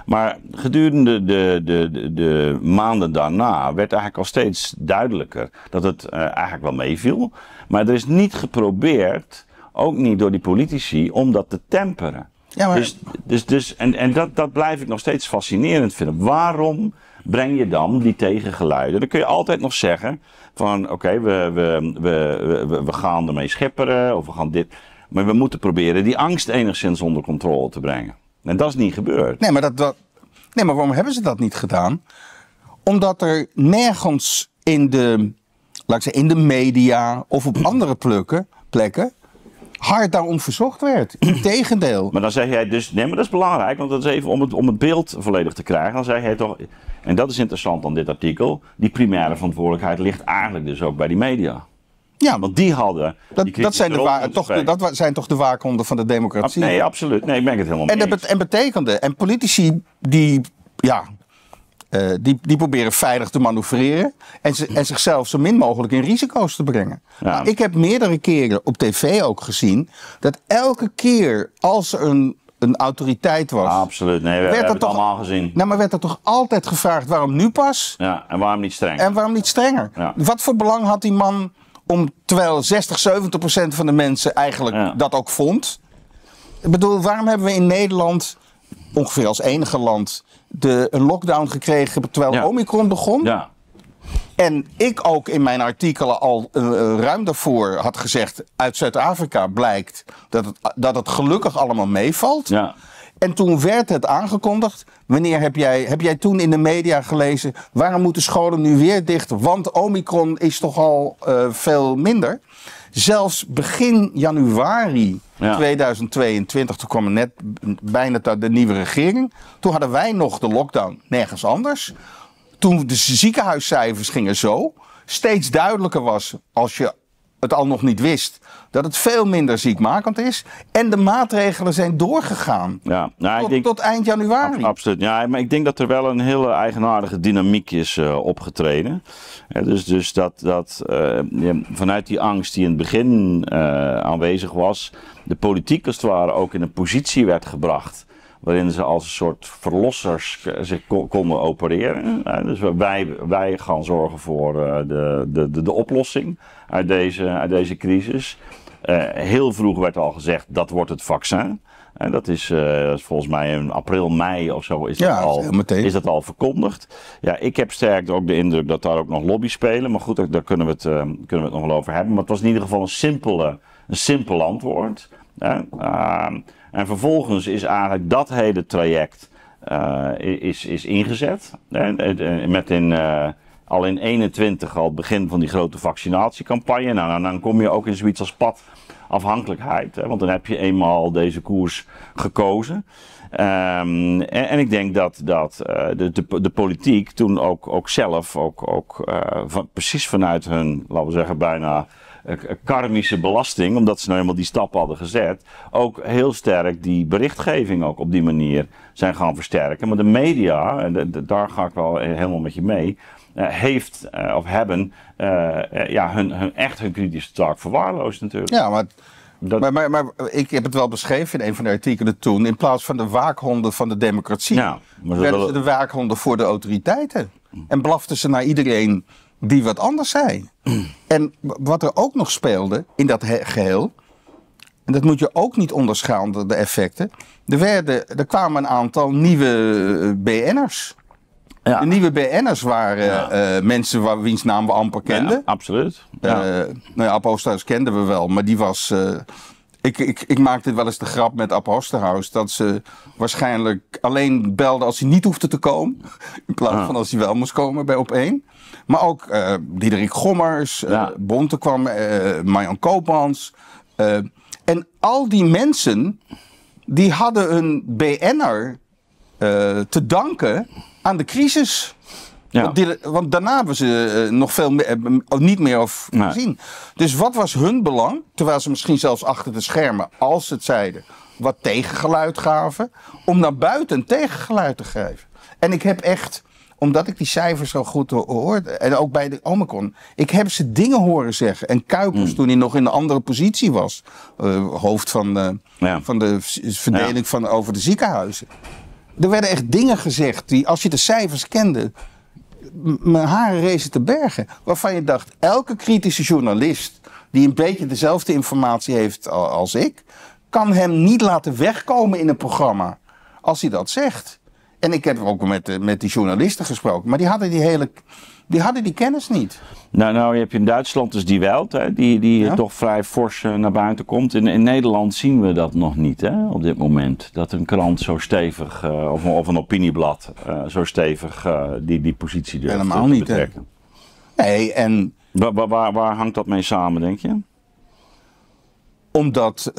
[SPEAKER 1] Maar gedurende de, de, de, de, maanden daarna werd eigenlijk al steeds duidelijker dat het eigenlijk wel meeviel. Maar er is niet geprobeerd, ook niet door die politici, om dat te temperen. Ja, maar... dus, dus, dus en en dat, dat blijf ik nog steeds fascinerend vinden. Waarom breng je dan die tegengeluiden. Dan kun je altijd nog zeggen van oké, we, we, we, we, we gaan ermee schepperen of we gaan dit. Maar we moeten proberen die angst enigszins onder controle te brengen. En dat is niet
[SPEAKER 2] gebeurd. Nee, maar, dat, dat, nee, maar waarom hebben ze dat niet gedaan? Omdat er nergens in de, laat ik zeggen, in de media of op andere plekken, plekken hard daarom verzocht werd. Integendeel. Maar dan zeg jij dus, nee, maar dat is belangrijk, want
[SPEAKER 1] dat is even om het, om het beeld volledig te krijgen. Dan zeg jij toch, en dat is interessant aan dit artikel, die primaire verantwoordelijkheid ligt eigenlijk dus ook bij die media. Ja, want die hadden. Dat, zijn, de toch, de,
[SPEAKER 2] dat zijn toch de waakhonden van de democratie? nee, absoluut. Nee, ik ben het helemaal en En, dat betekende, en politici die ja, eh, die, die proberen veilig te manoeuvreren en, en zichzelf zo min mogelijk in risico's te brengen. Ik heb meerdere keren op tv ook gezien dat elke keer als er een, een autoriteit was. Ah, absoluut, nee, we werd hebben het toch, allemaal gezien. Nou, maar werd er toch altijd gevraagd waarom nu pas? Ja, en waarom niet strenger? En waarom niet strenger? Wat voor belang had die man om, terwijl 60, 70 procent van de mensen eigenlijk dat ook vond? Ik bedoel, waarom hebben we in Nederland ongeveer als enige land de, een lockdown gekregen terwijl Omicron begon. Ja. En ik ook in mijn artikelen al uh, ruim daarvoor had gezegd... uit Zuid-Afrika blijkt dat het, dat het gelukkig allemaal meevalt. Ja. En toen werd het aangekondigd. Wanneer heb jij, heb jij toen in de media gelezen... waarom moeten scholen nu weer dicht? Want Omicron is toch al eh, veel minder. Zelfs begin januari 2022, toen kwam net bijna de nieuwe regering. Toen hadden wij nog de lockdown nergens anders. Toen de ziekenhuiscijfers gingen zo. Steeds duidelijker was als je het al nog niet wist, dat het veel minder ziekmakend is. En de maatregelen zijn doorgegaan. Ja, nou, tot, ik denk, tot, eind januari.
[SPEAKER 1] absoluut. Ja, maar ik denk dat er wel een hele eigenaardige dynamiek is eh, opgetreden. dus, dus dat, dat eh, vanuit die angst die in het begin eh, aanwezig was, de politiek als het ware ook in een positie werd gebracht waarin ze als een soort verlossers eh, zich konden opereren. Nou, dus wij, wij gaan zorgen voor eh, de, de, de, de oplossing uit deze, uit deze crisis. Eh, heel vroeg werd al gezegd dat wordt het vaccin. En dat is volgens mij in april, mei of zo is dat, al, is dat al verkondigd. Ja, ik heb sterk ook de indruk dat daar ook nog lobby's spelen. Maar goed, daar kunnen we het, kunnen we het nog wel over hebben. Maar het was in ieder geval een, simpele, een simpel antwoord. Ehm, en vervolgens is eigenlijk dat hele traject eh, is, is ingezet. Eh, eh, met in, al in 21 al het begin van die grote vaccinatiecampagne. Nou, nou, dan kom je ook in zoiets als padafhankelijkheid. Hè? Want dan heb je eenmaal deze koers gekozen. Ehm, en, en, ik denk dat, dat de, de, politiek toen ook, ook zelf, ook, ook van, precies vanuit hun, laten we zeggen, bijna eh, karmische belasting, omdat ze nou helemaal die stap hadden gezet, ook heel sterk die berichtgeving ook op die manier zijn gaan versterken. Maar de media, en daar ga ik wel eh, helemaal met je mee, eh, heeft of hebben ja, hun, echt hun kritische taak verwaarloosd natuurlijk. Ja,
[SPEAKER 2] maar, maar, maar, ik heb het wel beschreven in een van de artikelen toen. In plaats van de waakhonden van de democratie, ja, werden ze de waakhonden voor de autoriteiten. En blaften ze naar iedereen die wat anders zijn. En wat er ook nog speelde in dat geheel, en dat moet je ook niet onderschatten, de effecten. Er, werden, er kwamen een aantal nieuwe eh, BN'ers. Ja. De nieuwe BN'ers waren eh, mensen waar, wiens naam we amper kenden. absoluut. Uh, nou ja, kenden we wel, maar die was... Ik, ik, ik maak dit wel eens de grap met App Dat ze waarschijnlijk alleen belden als hij niet hoefde te komen. (laughs) In plaats ah. van als hij wel moest komen bij op Maar ook uh, Diederik Gommers, eh, ja. uh, Bonte kwam, eh, Marjan Koopmans. en al die mensen, die hadden een BN'er te danken aan de crisis. Want, die, want, daarna hebben ze eh, nog veel meer, niet meer over gezien. Dus wat was hun belang, terwijl ze misschien zelfs achter de schermen, als ze het zeiden, wat tegengeluid gaven, om naar buiten tegengeluid te geven? En ik heb echt, omdat ik die cijfers zo goed hoorde, en ook bij de Omicron, ik heb ze dingen horen zeggen. En Kuipers, hmm. toen hij nog in een andere positie was, eh, hoofd van de, van de verdeling van, over de ziekenhuizen. Er werden echt dingen gezegd die, als je de cijfers kende, mijn haren rezen te bergen. Waarvan je dacht, elke kritische journalist die een beetje dezelfde informatie heeft als ik, kan hem niet laten wegkomen in een programma als hij dat zegt. En ik heb ook met, met die journalisten gesproken, maar die hadden die hele die hadden die kennis niet. Nou, nou heb je in Duitsland dus die wel, die, die toch vrij fors eh, naar
[SPEAKER 1] buiten komt. In, in Nederland zien we dat nog niet hè, op dit moment. Dat een krant zo stevig, eh, of, of, een opinieblad, eh, zo stevig die, die positie durft Helemaal te niet, betrekken.
[SPEAKER 2] niet. Nee, en... Waar, waar, waar, hangt dat mee samen, denk je? Omdat,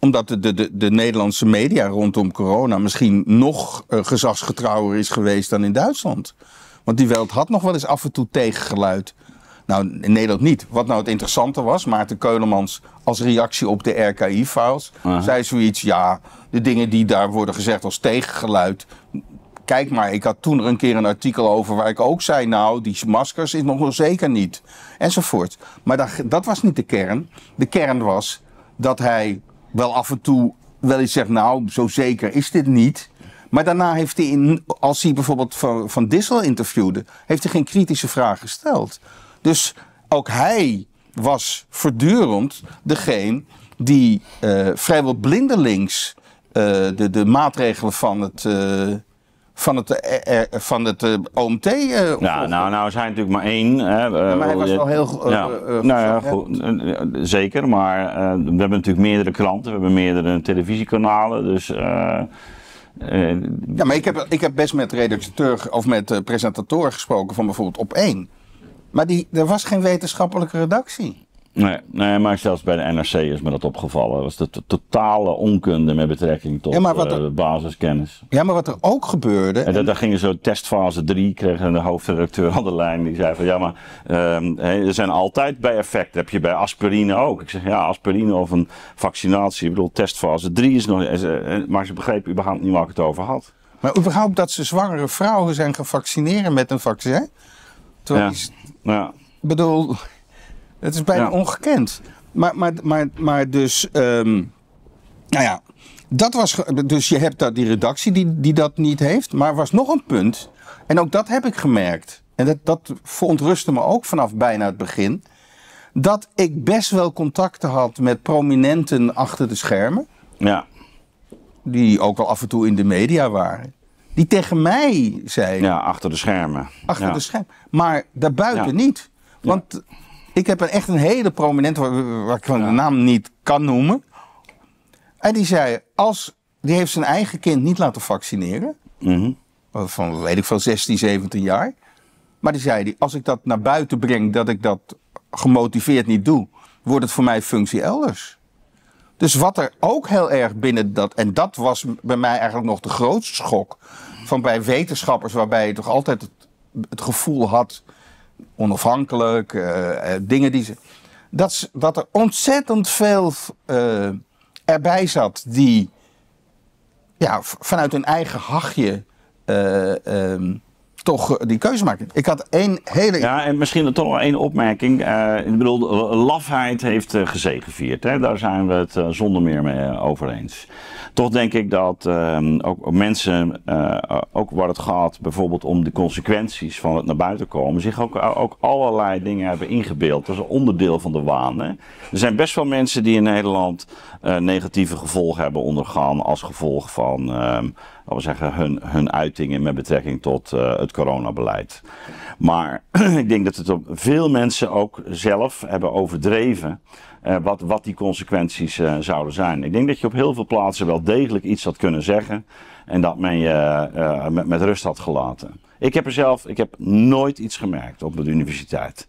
[SPEAKER 2] omdat de, de, de, Nederlandse media rondom corona misschien nog gezagsgetrouwer is geweest dan in Duitsland. Want die wereld had nog wel eens af en toe tegengeluid. Nou, in Nederland niet. Wat nou het interessante was, Maarten Keulemans als reactie op de RKI-files, uh -huh. zei zoiets, ja, de dingen die daar worden gezegd als tegengeluid. Kijk maar, ik had toen er een keer een artikel over waar ik ook zei, nou, die maskers is nog wel zeker niet. Enzovoort. Maar dat, dat was niet de kern. De kern was dat hij wel af en toe wel eens zegt, nou, zo zeker is dit niet. Maar daarna heeft hij, in, als hij bijvoorbeeld Van, van Dissel interviewde, heeft hij geen kritische vraag gesteld. Dus ook hij was voortdurend degene die eh, vrijwel blindelings uh, de, de maatregelen van het. van eh, het, van het eh, OMT. ja, nou, nou, nou is hij
[SPEAKER 1] natuurlijk maar één. Hè, maar hij was wel heel. Ja, nou ja, goed, zeker. Maar we hebben natuurlijk meerdere klanten, we hebben meerdere televisiekanalen. Dus
[SPEAKER 2] eh, ja, maar ik heb, ik heb best met redacteur of met eh, presentator gesproken van bijvoorbeeld op één. Maar die, er was geen wetenschappelijke redactie. Nee, nee, maar zelfs bij de
[SPEAKER 1] NRC is me dat opgevallen. was de totale onkunde met betrekking tot ja, eh, basiskennis. Ja, maar wat er ook gebeurde... En, en dat, gingen zo testfase 3, kregen de hoofdredacteur aan de lijn. Die zei van, ja, maar ehm, er zijn altijd bij effecten. heb je bij aspirine ook. Ik zeg, ja, aspirine of een vaccinatie. Ik bedoel, testfase 3 is nog... Eh, eh, maar ze begrepen überhaupt niet waar ik het
[SPEAKER 2] over had. Maar überhaupt dat ze zwangere vrouwen zijn gaan vaccineren met een vaccin? ja. Ik bedoel... Het is bijna ongekend. Maar, maar, maar, maar dus, ehm, nou ja, dat was, dus je hebt dat, die redactie die, die dat niet heeft. Maar er was nog een punt, en ook dat heb ik gemerkt. En dat, dat verontrustte me ook vanaf bijna het begin. Dat ik best wel contacten had met prominenten achter de schermen. Ja. Die ook wel af en toe in de media waren. Die tegen mij zeiden. Ja, achter de schermen. Achter de schermen. Maar daarbuiten niet. Want ik heb een, echt een hele prominente, waar, ik van de naam niet kan noemen. En die zei, als, die heeft zijn eigen kind niet laten vaccineren. Mhm. Van, weet ik veel, 16, 17 jaar. Maar die zei, die, als ik dat naar buiten breng, dat ik dat gemotiveerd niet doe, wordt het voor mij functie elders. Dus wat er ook heel erg binnen dat, en dat was bij mij eigenlijk nog de grootste schok, van bij wetenschappers waarbij je toch altijd het, het gevoel had onafhankelijk, eh, eh, dingen die ze. Dat, dat er ontzettend veel eh, erbij zat die ja, vanuit hun eigen hachje ehm, toch eh, die keuze maken. Ik had één
[SPEAKER 1] hele. Ja, en misschien toch nog één opmerking. Eh, ik bedoel, lafheid heeft uh, Hè? Daar zijn we het zonder meer mee over eens. Toch denk ik dat ehm, ook mensen, ook waar het gaat bijvoorbeeld om de consequenties van het naar buiten komen, zich ook, ook allerlei dingen hebben ingebeeld. Dat is een onderdeel van de waan. Hè? Er zijn best wel mensen die in Nederland negatieve gevolgen hebben ondergaan als gevolg van. Ehm, we zeggen, hun, hun uitingen met betrekking tot uh, het coronabeleid. Maar (clears throat) ik denk dat het op veel mensen ook zelf hebben overdreven eh, wat, wat die consequenties eh, zouden zijn. Ik denk dat je op heel veel plaatsen wel degelijk iets had kunnen zeggen en dat men je met, met rust had gelaten. Ik heb er zelf, ik heb nooit iets gemerkt op de universiteit.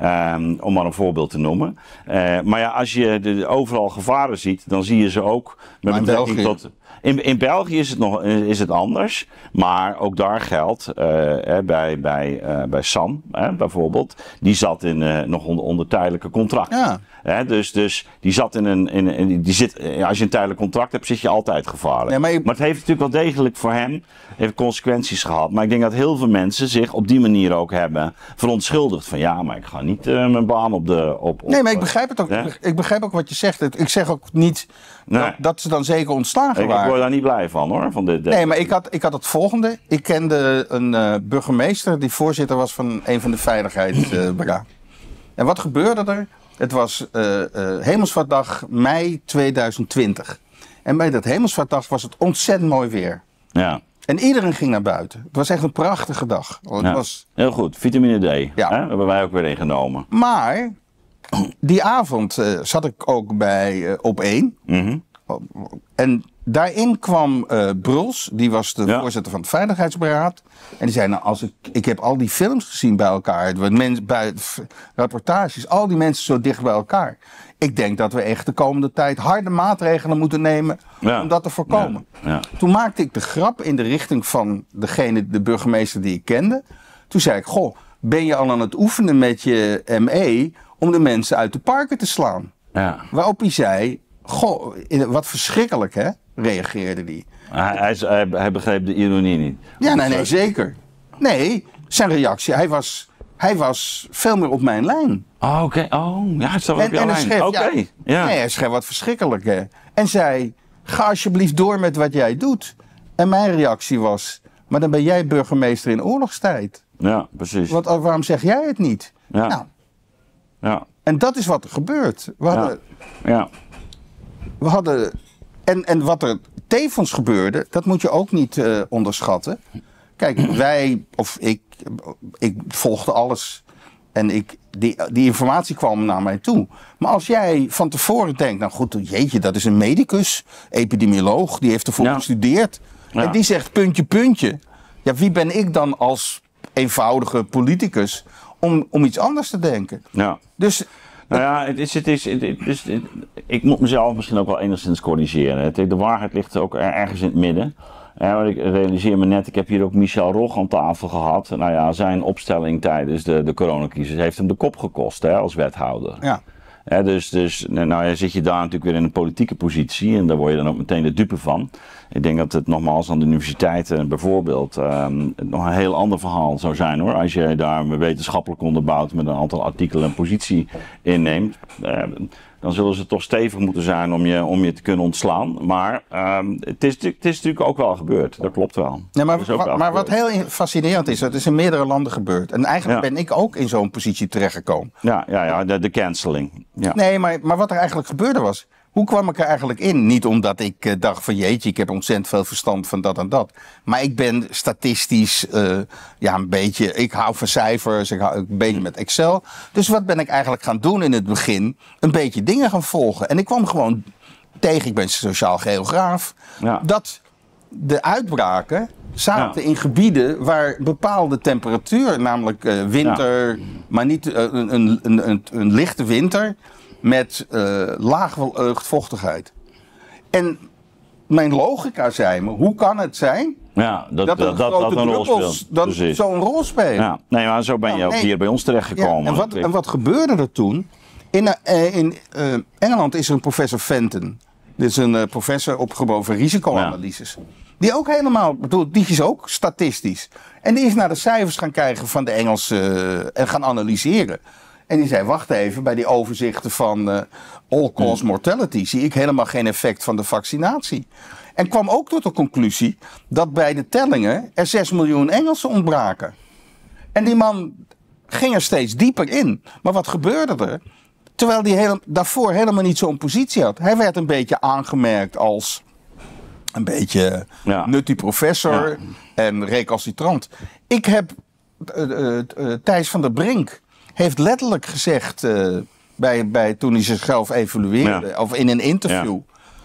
[SPEAKER 1] Ehm, om maar een voorbeeld te noemen. Eh, maar ja, als je de, overal gevaren ziet, dan zie je ze ook in België. In, in België is het, nog, eh, is het anders, maar ook daar geldt eh, bij, bij, bij Sam bijvoorbeeld, die zat in, nog onder, onder tijdelijke contract. Ja dus, dus die zat in een. In, die zit, eh, als je een tijdelijk contract hebt, zit je altijd gevaarlijk. maar, het heeft natuurlijk wel degelijk voor hem heeft consequenties gehad. Maar ik denk dat heel veel mensen zich op die manier ook hebben verontschuldigd. Van ja, maar ik ga niet eh, mijn baan op de. Op, nee, maar ik begrijp het ook.
[SPEAKER 2] Ik begrijp ook wat je zegt. Ik zeg ook niet dat, dat, ze dan zeker ontslagen ik, waren. Ik word daar niet blij van hoor. Van dit, nee, maar ik had, ik had het volgende. Ik kende een eh, burgemeester die voorzitter was van een van de veiligheidsbureaus. (clears throat) en wat gebeurde er? Het was uh, uh, Hemelsvaartdag mei 2020. En bij dat Hemelsvaartdag was het ontzettend mooi weer. Ja. En iedereen ging naar buiten. Het was echt een prachtige dag. Oh, het
[SPEAKER 1] ja. Heel goed, vitamine D. Ja. Hè? Hebben wij ook weer ingenomen.
[SPEAKER 2] Maar die avond uh, zat ik ook bij Op 1. Mm -hmm. En Daarin kwam eh, Bruls, die was de voorzitter van het Veiligheidsberaad. En die zei, nou, als ik, ik heb al die films gezien bij elkaar, mens, bij rapportages, al die mensen zo dicht bij elkaar. Ik denk dat we echt de komende tijd harde maatregelen moeten nemen om dat te voorkomen. Ja. Toen maakte ik de grap in de richting van degene, de burgemeester die ik kende. Toen zei ik, goh, ben je al aan het oefenen met je ME om de mensen uit de parken te slaan? Waarop hij zei, goh, wat verschrikkelijk hè reageerde die.
[SPEAKER 1] Hij, hij, begreep de ironie niet. Ja, nee, nee, zeker.
[SPEAKER 2] Nee, zijn reactie, hij was, hij was veel meer op mijn lijn. Oh, oké. Oh, ja, hij stond op jouw lijn. Oké. Ja, ja. Nee, hij schreef wat verschrikkelijk. Hè. En zei, ga alsjeblieft door met wat jij doet. En mijn reactie was, maar dan ben jij burgemeester in oorlogstijd. Ja, precies. Want oh, waarom zeg jij het niet? Ja. Nou, ja. En dat is wat er gebeurt. We hadden, ja. ja. We hadden en, en wat er tevens gebeurde, dat moet je ook niet eh, onderschatten. Kijk, (clears throat) wij, of ik, ik volgde alles. En ik, die, die informatie kwam naar mij toe. Maar als jij van tevoren denkt, nou goed, jeetje, dat is een medicus, epidemioloog, die heeft ervoor ja. gestudeerd. En die zegt puntje, puntje. Ja, wie ben ik dan als eenvoudige politicus om, om iets anders te denken? Ja. Dus nou ja, het is, het is, het
[SPEAKER 1] ik moet mezelf misschien ook wel enigszins corrigeren. de waarheid ligt ook ergens in het midden. Ja, ik realiseer me net, ik heb hier ook Michel Rog aan tafel gehad. Nou ja, zijn opstelling tijdens de, de coronacrisis heeft hem de kop gekost hè, als wethouder. Ja dus, dus nou ja, zit je daar natuurlijk weer in een politieke positie en daar word je dan ook meteen de dupe van. Ik denk dat het nogmaals aan de universiteiten eh, bijvoorbeeld ehm, nog een heel ander verhaal zou zijn hoor. Als je daar wetenschappelijk onderbouwd met een aantal artikelen een positie inneemt. Ehm, dan zullen ze toch stevig moeten zijn om je, om je te kunnen ontslaan. Maar ehm, het, is, het is natuurlijk ook wel gebeurd. Dat
[SPEAKER 2] klopt wel. maar, maar wat heel fascinerend is, dat is in meerdere landen gebeurd. En eigenlijk ben ik ook in zo'n positie terechtgekomen. Ja, ja, ja de, de cancelling. Nee, maar, maar wat er eigenlijk gebeurde was. Hoe kwam ik er eigenlijk in? Niet omdat ik eh, dacht van jeetje, ik heb ontzettend veel verstand van dat en dat. Maar ik ben statistisch, eh, ja, een beetje, ik hou van cijfers, ik hou een beetje mm. met Excel. Dus wat ben ik eigenlijk gaan doen in het begin? Een beetje dingen gaan volgen. En ik kwam gewoon tegen, ik ben sociaal geograaf. Ja. Dat de uitbraken zaten in gebieden waar bepaalde temperatuur, namelijk eh, winter, maar niet eh, een, een, een, een, lichte winter met uh, eh, lage En mijn logica zei me, hoe kan het zijn
[SPEAKER 1] ja, dat, dat, dat, dat een Dat zo'n rol speelt. Ja. Nee, maar zo ben je ook hier bij
[SPEAKER 2] ons terechtgekomen. Ja, en, wat, en wat gebeurde er toen? In, in Engeland is er een professor Fenton. Dit is een eh, professor opgebouwd voor risicoanalyses. Die ook helemaal, bedoel, die is ook statistisch. En die is naar de cijfers gaan kijken van de Engelsen eh, en gaan analyseren. En die zei, wacht even, bij die overzichten van eh, all-cause hmm. mortality zie ik helemaal geen effect van de vaccinatie. En kwam ook tot de conclusie dat bij de tellingen er 6 miljoen Engelsen ontbraken. En die man ging er steeds dieper in. Maar wat gebeurde er? Terwijl hij heel, daarvoor helemaal niet zo'n positie had. Hij werd een beetje aangemerkt als een beetje ja. nutty professor en recalcitrant. Ik heb, uh, Thijs van der Brink heeft letterlijk gezegd bij, bij, toen hij zichzelf evalueerde, of in een interview,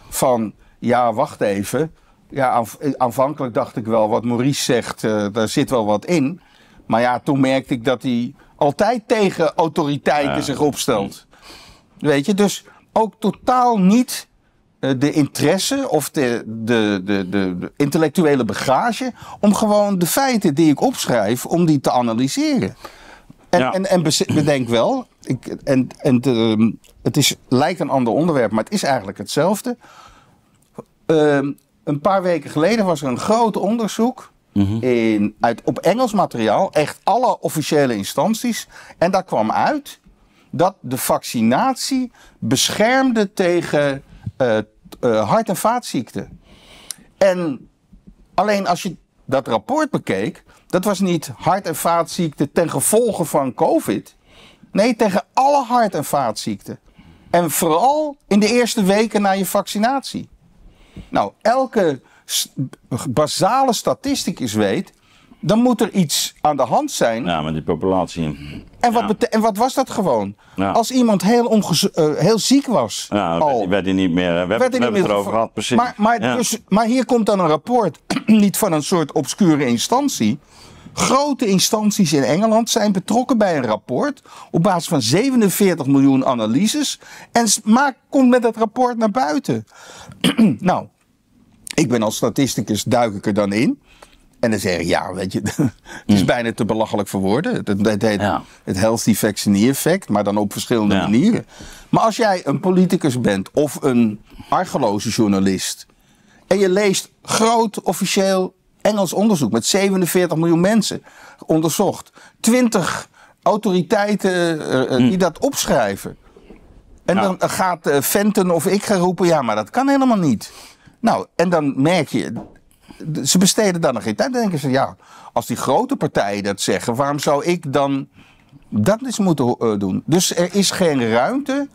[SPEAKER 2] van ja, wacht even. Ja, aanvankelijk dacht ik wel, wat Maurice zegt, daar zit wel wat in. Maar ja, toen merkte ik dat hij altijd tegen autoriteiten zich opstelt. Hm. Weet je, dus ook totaal niet eh, de interesse of de, de, de, de, intellectuele bagage om gewoon de feiten die ik opschrijf, om die te analyseren. En, en, en bedenk wel, ik, en, en ehm, het is, lijkt een ander onderwerp, maar het is eigenlijk hetzelfde. Ehm, een paar weken geleden was er een groot onderzoek mhm. in, uit, op Engels materiaal, echt alle officiële instanties. En daar kwam uit dat de vaccinatie beschermde tegen eh, eh, hart- en vaatziekten. En alleen als je dat rapport bekeek, dat was niet hart- en vaatziekten ten gevolge van COVID. Nee, tegen alle hart- en vaatziekten. En vooral in de eerste weken na je vaccinatie. Nou, elke basale statisticus weet dan moet er iets aan de hand zijn. Ja, met die populatie. En wat, en wat was dat gewoon? Als iemand heel, uh, heel ziek was. Ja,
[SPEAKER 1] werd, hij niet meer. We hebben, het erover gehad, precies. Maar, maar, dus,
[SPEAKER 2] maar hier komt dan een rapport, (clears throat) niet van een soort obscure instantie. Grote instanties in Engeland zijn betrokken bij een rapport op basis van 47 miljoen analyses. En maakt, komt met dat rapport naar buiten. (clears throat) nou, ik ben als statisticus, duik ik er dan in. En dan zeg je ja, weet je, (laughs) het is mm. bijna te belachelijk voor woorden. Het, heet het healthy Vaccine effect, maar dan op verschillende manieren. Maar als jij een politicus bent of een argeloze journalist... en je leest groot officieel Engels onderzoek met 47 miljoen mensen onderzocht. 20 autoriteiten eh, eh, die mm. dat opschrijven. En dan eh, gaat Fenton of ik gaan roepen, ja, maar dat kan helemaal niet. Nou, en dan merk je, ze besteden dan nog geen tijd. Dan denken ze, ja, als die grote partijen dat zeggen, waarom zou ik dan dat eens moeten eh, doen? Dus er is geen ruimte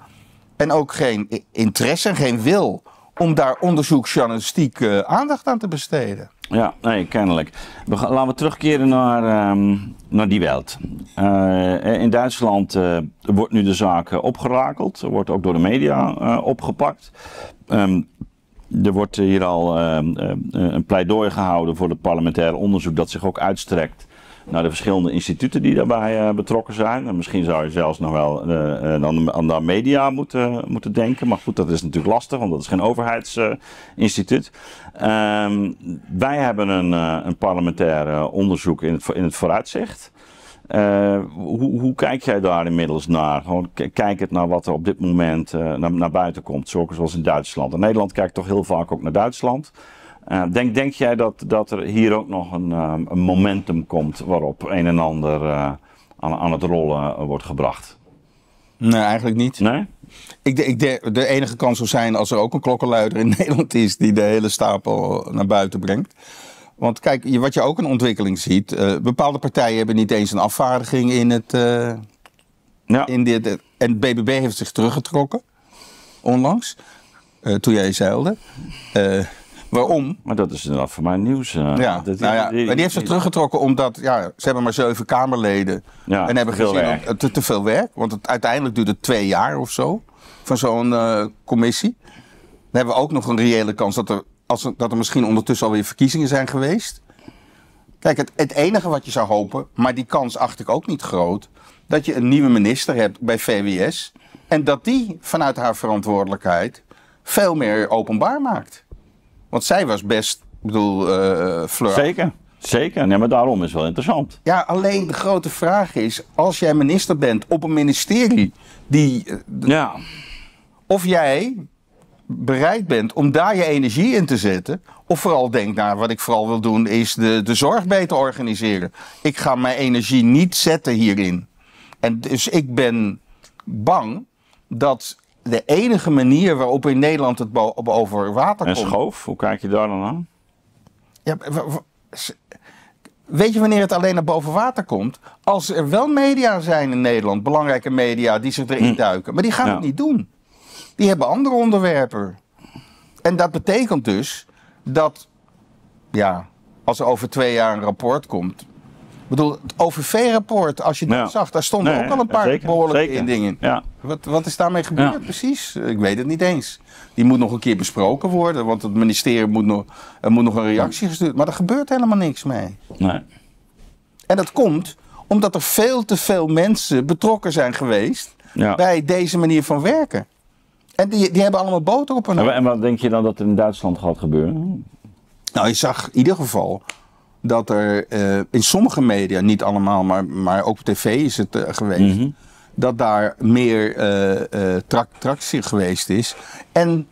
[SPEAKER 2] en ook geen interesse en geen wil om daar onderzoeksjournalistiek eh, aandacht aan te besteden.
[SPEAKER 1] Ja, nee, kennelijk. laten we terugkeren naar, ehm, naar die wereld. Eh, in Duitsland wordt nu de zaak opgerakeld, wordt ook door de media opgepakt. Ehm, er wordt hier al eh, eh, een pleidooi gehouden voor het parlementaire onderzoek dat zich ook uitstrekt naar de verschillende instituten die daarbij eh, betrokken zijn. En misschien zou je zelfs nog wel aan, aan de media moeten, moeten denken. Maar goed, dat is natuurlijk lastig, want dat is geen overheidsinstituut. Ehm, wij hebben een, een parlementair onderzoek in in het vooruitzicht. Eh, hoe, hoe, kijk jij daar inmiddels naar? Gewoon het naar wat er op dit moment eh, naar, naar, buiten komt, zoals in Duitsland. Nederland kijkt toch heel vaak ook naar Duitsland. Eh, denk, denk jij dat, dat er hier ook nog een, ehm, een momentum komt waarop een en ander aan, aan, het
[SPEAKER 2] rollen wordt gebracht? Nee, eigenlijk niet. Nee? Ik, de, ik de enige kans zou zijn als er ook een klokkenluider in (laughs) Nederland is die de hele stapel naar buiten brengt. Want kijk, wat je ook een ontwikkeling ziet, eh, bepaalde partijen hebben niet eens een afvaardiging in het. Eh, ja. in dit, en het BBB heeft zich teruggetrokken, onlangs, eh, toen jij zeilde. waarom? Maar dat is inderdaad voor mij nieuws. ja, dat, nou ja, die, die, heeft zich teruggetrokken omdat ja, ze hebben maar zeven Kamerleden ja, en hebben gezien dat, te, te, veel werk. Want het, uiteindelijk duurt het twee jaar of zo van zo'n commissie. Dan hebben we ook nog een reële kans dat er als dat er misschien ondertussen alweer verkiezingen zijn geweest. Kijk, het, het enige wat je zou hopen, maar die kans acht ik ook niet groot, dat je een nieuwe minister hebt bij VWS en dat die vanuit haar verantwoordelijkheid veel meer openbaar maakt. Want zij was best, ik bedoel, uh, Zeker. Zeker, nee, maar daarom is het wel interessant. Ja, alleen de grote vraag is: als jij minister bent op een ministerie die. Eh, ja. Of jij bereid bent om daar je energie in te zetten. Of vooral denk, nou, wat ik vooral wil doen is de, de zorg beter organiseren. Ik ga mijn energie niet zetten hierin. En dus ik ben bang dat de enige manier waarop in Nederland het over water komt. En schoof, hoe kijk je daar dan aan? weet je wanneer het alleen naar boven water komt? Als er wel media zijn in Nederland, belangrijke media die zich erin hm. duiken, maar die gaan het niet doen die hebben andere onderwerpen. En dat betekent dus dat, ja, als er over twee jaar een rapport komt. Ik bedoel, het OVV-rapport, als je dat zag, daar stonden ook al een paar zeker, behoorlijke dingen ja. Wat, wat is daarmee gebeurd precies? Ik weet het niet eens. Die moet nog een keer besproken worden, want het ministerie moet nog, er moet nog een reactie gestuurd Maar er gebeurt helemaal niks mee. Nee. En dat komt omdat er veel te veel mensen betrokken zijn geweest bij deze manier van werken. En die, die hebben allemaal boter op hun En wat denk je dan dat er in Duitsland gaat gebeuren? Nou, je zag in ieder geval dat er eh, in sommige media, niet allemaal, maar, maar ook op tv is het eh, geweest, mhm. dat daar meer uh, eh, tra tractie geweest is. En,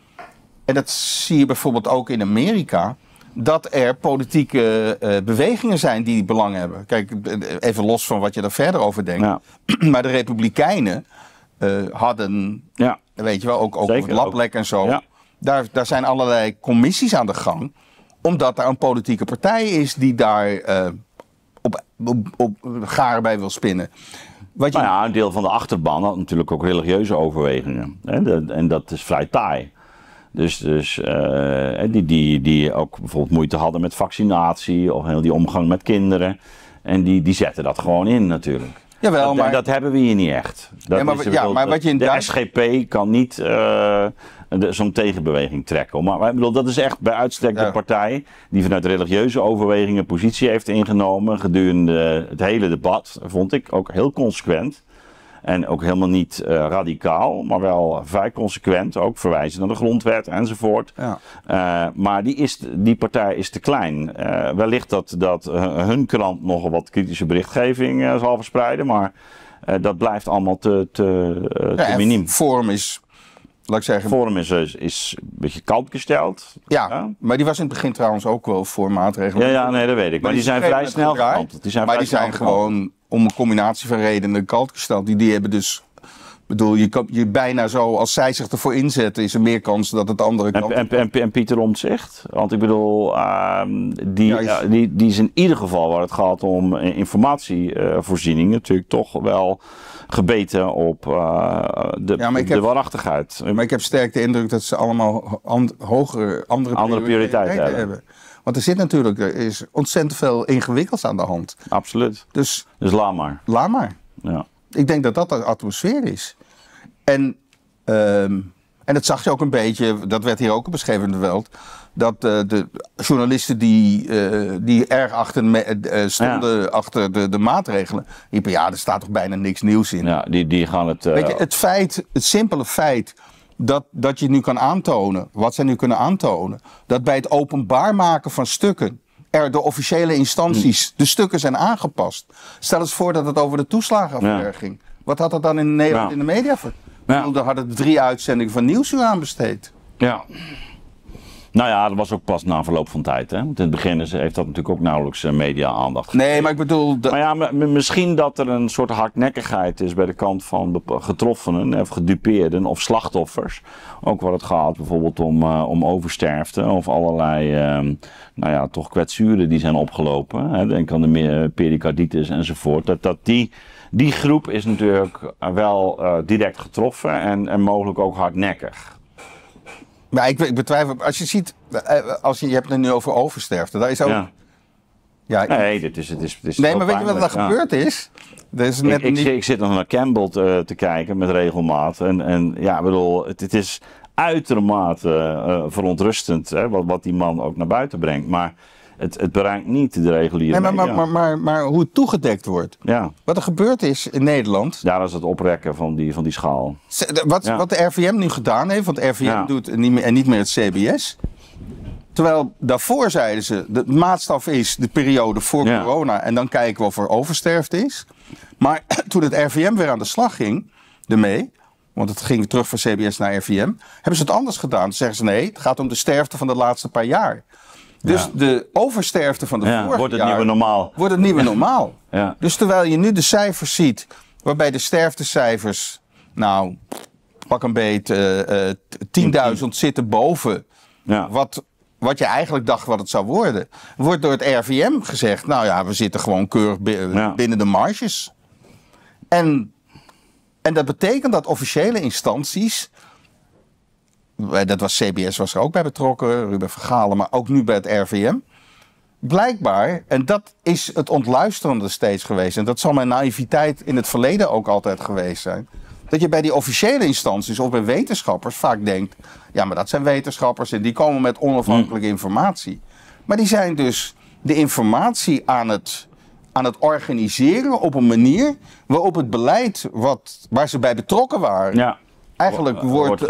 [SPEAKER 2] en dat zie je bijvoorbeeld ook in Amerika. Dat er politieke bewegingen zijn die belang hebben. Kijk, even los van wat je daar verder over denkt. (clears throat) Maar de Republikeinen hadden ja weet je wel, ook over het laplek en zo. Daar, daar zijn allerlei commissies aan de gang. Omdat daar een politieke partij is die daar eh, op, op, op garen bij wil spinnen. Wat
[SPEAKER 1] je... Nou ja, een deel van de achterban had natuurlijk ook religieuze overwegingen. En dat is vrij taai. Dus, dus eh, die, die, die ook bijvoorbeeld moeite hadden met vaccinatie of heel die omgang met kinderen. En die, die zetten dat gewoon in natuurlijk dat, maar... dat hebben we hier niet echt. Dat ja, maar, ja, maar wat je in de SGP kan niet eh, zo'n tegenbeweging trekken. Maar ik bedoel, dat is echt bij uitstek de partij die vanuit religieuze overwegingen positie heeft ingenomen gedurende het hele debat. Vond ik ook heel consequent. En ook helemaal niet eh, radicaal, maar wel vrij consequent. Ook verwijzen naar de grondwet enzovoort. Ja. Eh, maar die, is, die partij is te klein. Eh, wellicht dat, dat hun krant nog wat kritische berichtgeving zal verspreiden. Maar dat blijft allemaal te, te, te ja, Vorm is laat ik Forum is,
[SPEAKER 2] is een beetje kalt gesteld. Ja, maar die was in het begin trouwens ook wel voor maatregelen. Ja, ja nee, dat weet ik. Maar, die, zijn vrij snel gekant. Die zijn maar die zijn gewoon om een combinatie van redenen kalt gesteld. Die, die hebben dus bedoel, je, kan, je bijna zo, als zij zich ervoor inzetten, is er meer kans dat het andere kan. En, en, en, Pieter Omtzigt? Want ik bedoel, ehm, die, ja, eh,
[SPEAKER 1] die, die is in ieder geval waar het gaat om eh, informatievoorziening natuurlijk toch wel
[SPEAKER 2] gebeten op eh, de, ja, de waarachtigheid. Maar ik heb sterk de indruk dat ze allemaal hogere, andere, andere prioriteiten, hebben. Want er zit natuurlijk er is ontzettend veel ingewikkelds aan de hand. Absoluut. Dus, dus laat maar. Laat maar. Ja. Ik denk dat dat de atmosfeer is. En, um, en dat zag je ook een beetje, dat werd hier ook beschreven in de wereld dat eh, de journalisten die, eh, die erg achter eh, stonden achter de, de maatregelen, riepen ja, er staat toch bijna niks nieuws in. Ja, die, die gaan het... Weet je, het feit, het simpele feit dat, dat je nu kan aantonen, wat zij nu kunnen aantonen, dat bij het openbaar maken van stukken er door officiële instanties hmm. de stukken zijn aangepast. Stel eens voor dat het over de toeslagenaffaire ging. Wat had dat dan in Nederland in de media voor? Ja. Daar hadden drie uitzendingen van Nieuwsuur aan besteed.
[SPEAKER 1] Ja. Nou ja, dat was ook pas na verloop van tijd. Hè? Want in het begin heeft dat natuurlijk ook nauwelijks eh, media-aandacht. Nee, maar ik bedoel. Dat... Maar ja, misschien dat er een soort hardnekkigheid is bij de kant van getroffenen of gedupeerden of slachtoffers. Ook wat het gaat bijvoorbeeld om, uh, om oversterfte of allerlei, ehm, nou ja, toch kwetsuren die zijn opgelopen. Hè? Denk aan de eh, pericarditis enzovoort. Dat, dat die, die groep is natuurlijk wel direct getroffen en, en mogelijk ook hardnekkig.
[SPEAKER 2] Maar ik, ik betwijfel, als je ziet, eh, eh, als je, je hebt het nu over oversterfte, daar is ook... Ja.
[SPEAKER 1] ja nee, dit is, is, nee maar weet je wat er gebeurd is? is net ik, ik, niet... ik, zit nog naar Campbell te, te, kijken met regelmaat. En, en ja, bedoel, het, het is uitermate eh, verontrustend hè, wat, wat die man ook naar buiten brengt. Maar het, het bereikt niet de reguliere maar, maar,
[SPEAKER 2] maar, maar, hoe het toegedekt wordt.
[SPEAKER 1] Ja. Wat er gebeurd is in Nederland. Ja, dat is het oprekken van die, van die schaal.
[SPEAKER 2] Wat, wat de RVM nu gedaan heeft, want RVM doet niet meer, en niet meer het CBS. Terwijl daarvoor zeiden ze, de maatstaf is de periode voor corona en dan kijken we of er oversterfte is. Maar (clears throat) toen het RVM weer aan de slag ging ermee, want het ging terug van CBS naar RVM, hebben ze het anders gedaan. Dan zeggen ze nee, het gaat om de sterfte van de laatste paar jaar. Dus de oversterfte van de ja, vorige wordt het jaar, nieuwe normaal. Wordt het nieuwe normaal. ja. Dus terwijl je nu de cijfers ziet, waarbij de sterftecijfers, nou, pak een beet, uh, eh, 10.000 eh, zitten boven ja. wat, wat je eigenlijk dacht wat het zou worden. Wordt door het RVM gezegd, nou ja, we zitten gewoon keurig binnen de marges. En, en dat betekent dat officiële instanties eh, dat was CBS was er ook bij betrokken, Ruben Vergalen, maar ook nu bij het RVM. Blijkbaar, en dat is het ontluisterende steeds geweest, en dat zal mijn naïviteit in het verleden ook altijd geweest zijn, dat je bij die officiële instanties of bij wetenschappers vaak denkt, ja maar dat zijn wetenschappers en die komen met onafhankelijke mm. informatie. Maar die zijn dus de informatie aan het, aan het organiseren op een manier waarop het beleid wat, waar ze bij betrokken waren, ja eigenlijk wordt, wordt,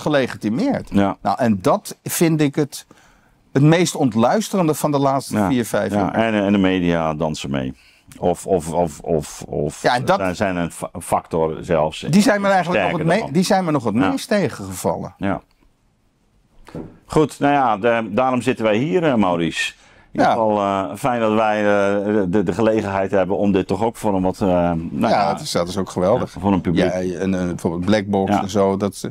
[SPEAKER 2] gelegitimeerd. Ja. Nou, en dat vind ik het, het meest ontluisterende van de laatste ja. vier,
[SPEAKER 1] vijf jaar. En, en de media dansen mee. Of, of, of, of, of ja, dat, zijn, een factor zelfs.
[SPEAKER 2] Die zijn me eigenlijk nog het, die zijn me nog het meest tegengevallen.
[SPEAKER 1] Ja. Goed, nou ja, daarom zitten wij hier, eh, Maurice ieder geval eh, fijn dat wij eh, de, de, gelegenheid hebben om dit toch ook voor een wat... Eh, nou ja, ja, is,
[SPEAKER 2] dat is ook geweldig. voor een publiek. Ja, en bijvoorbeeld Blackbox en zo. Dat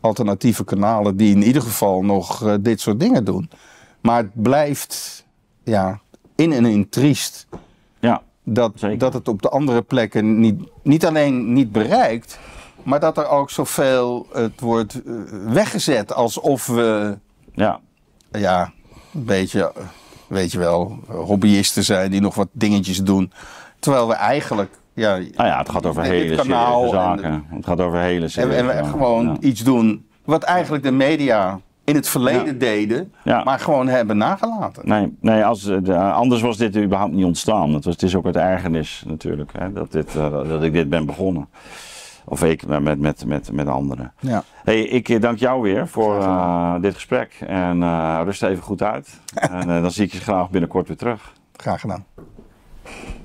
[SPEAKER 2] alternatieve kanalen die in ieder geval nog dit soort dingen doen. Maar het blijft ja, in en in triest ja, dat, dat het op de andere plekken niet, niet alleen niet bereikt... Maar dat er ook zoveel het wordt weggezet alsof we ja. Ja, een beetje weet je wel, hobbyisten zijn die nog wat dingetjes doen. Terwijl we eigenlijk ja, nou ja, het gaat over hele zaken. het gaat over hele zaken, En, gewoon iets doen wat eigenlijk de media in het verleden deden, maar gewoon hebben nagelaten.
[SPEAKER 1] Nee, nee als, eh, eh, anders was dit überhaupt niet ontstaan. Het, was, het is ook het ergernis natuurlijk, hè, dat, dit, eh, dat ik dit ben begonnen. Of ik met, met, met, met anderen. Ja. Hey, ik eh, dank jou weer voor eh, dit gesprek. En eh, rust even goed uit. (laughs) en dan zie ik je graag binnenkort weer terug.
[SPEAKER 2] Graag gedaan.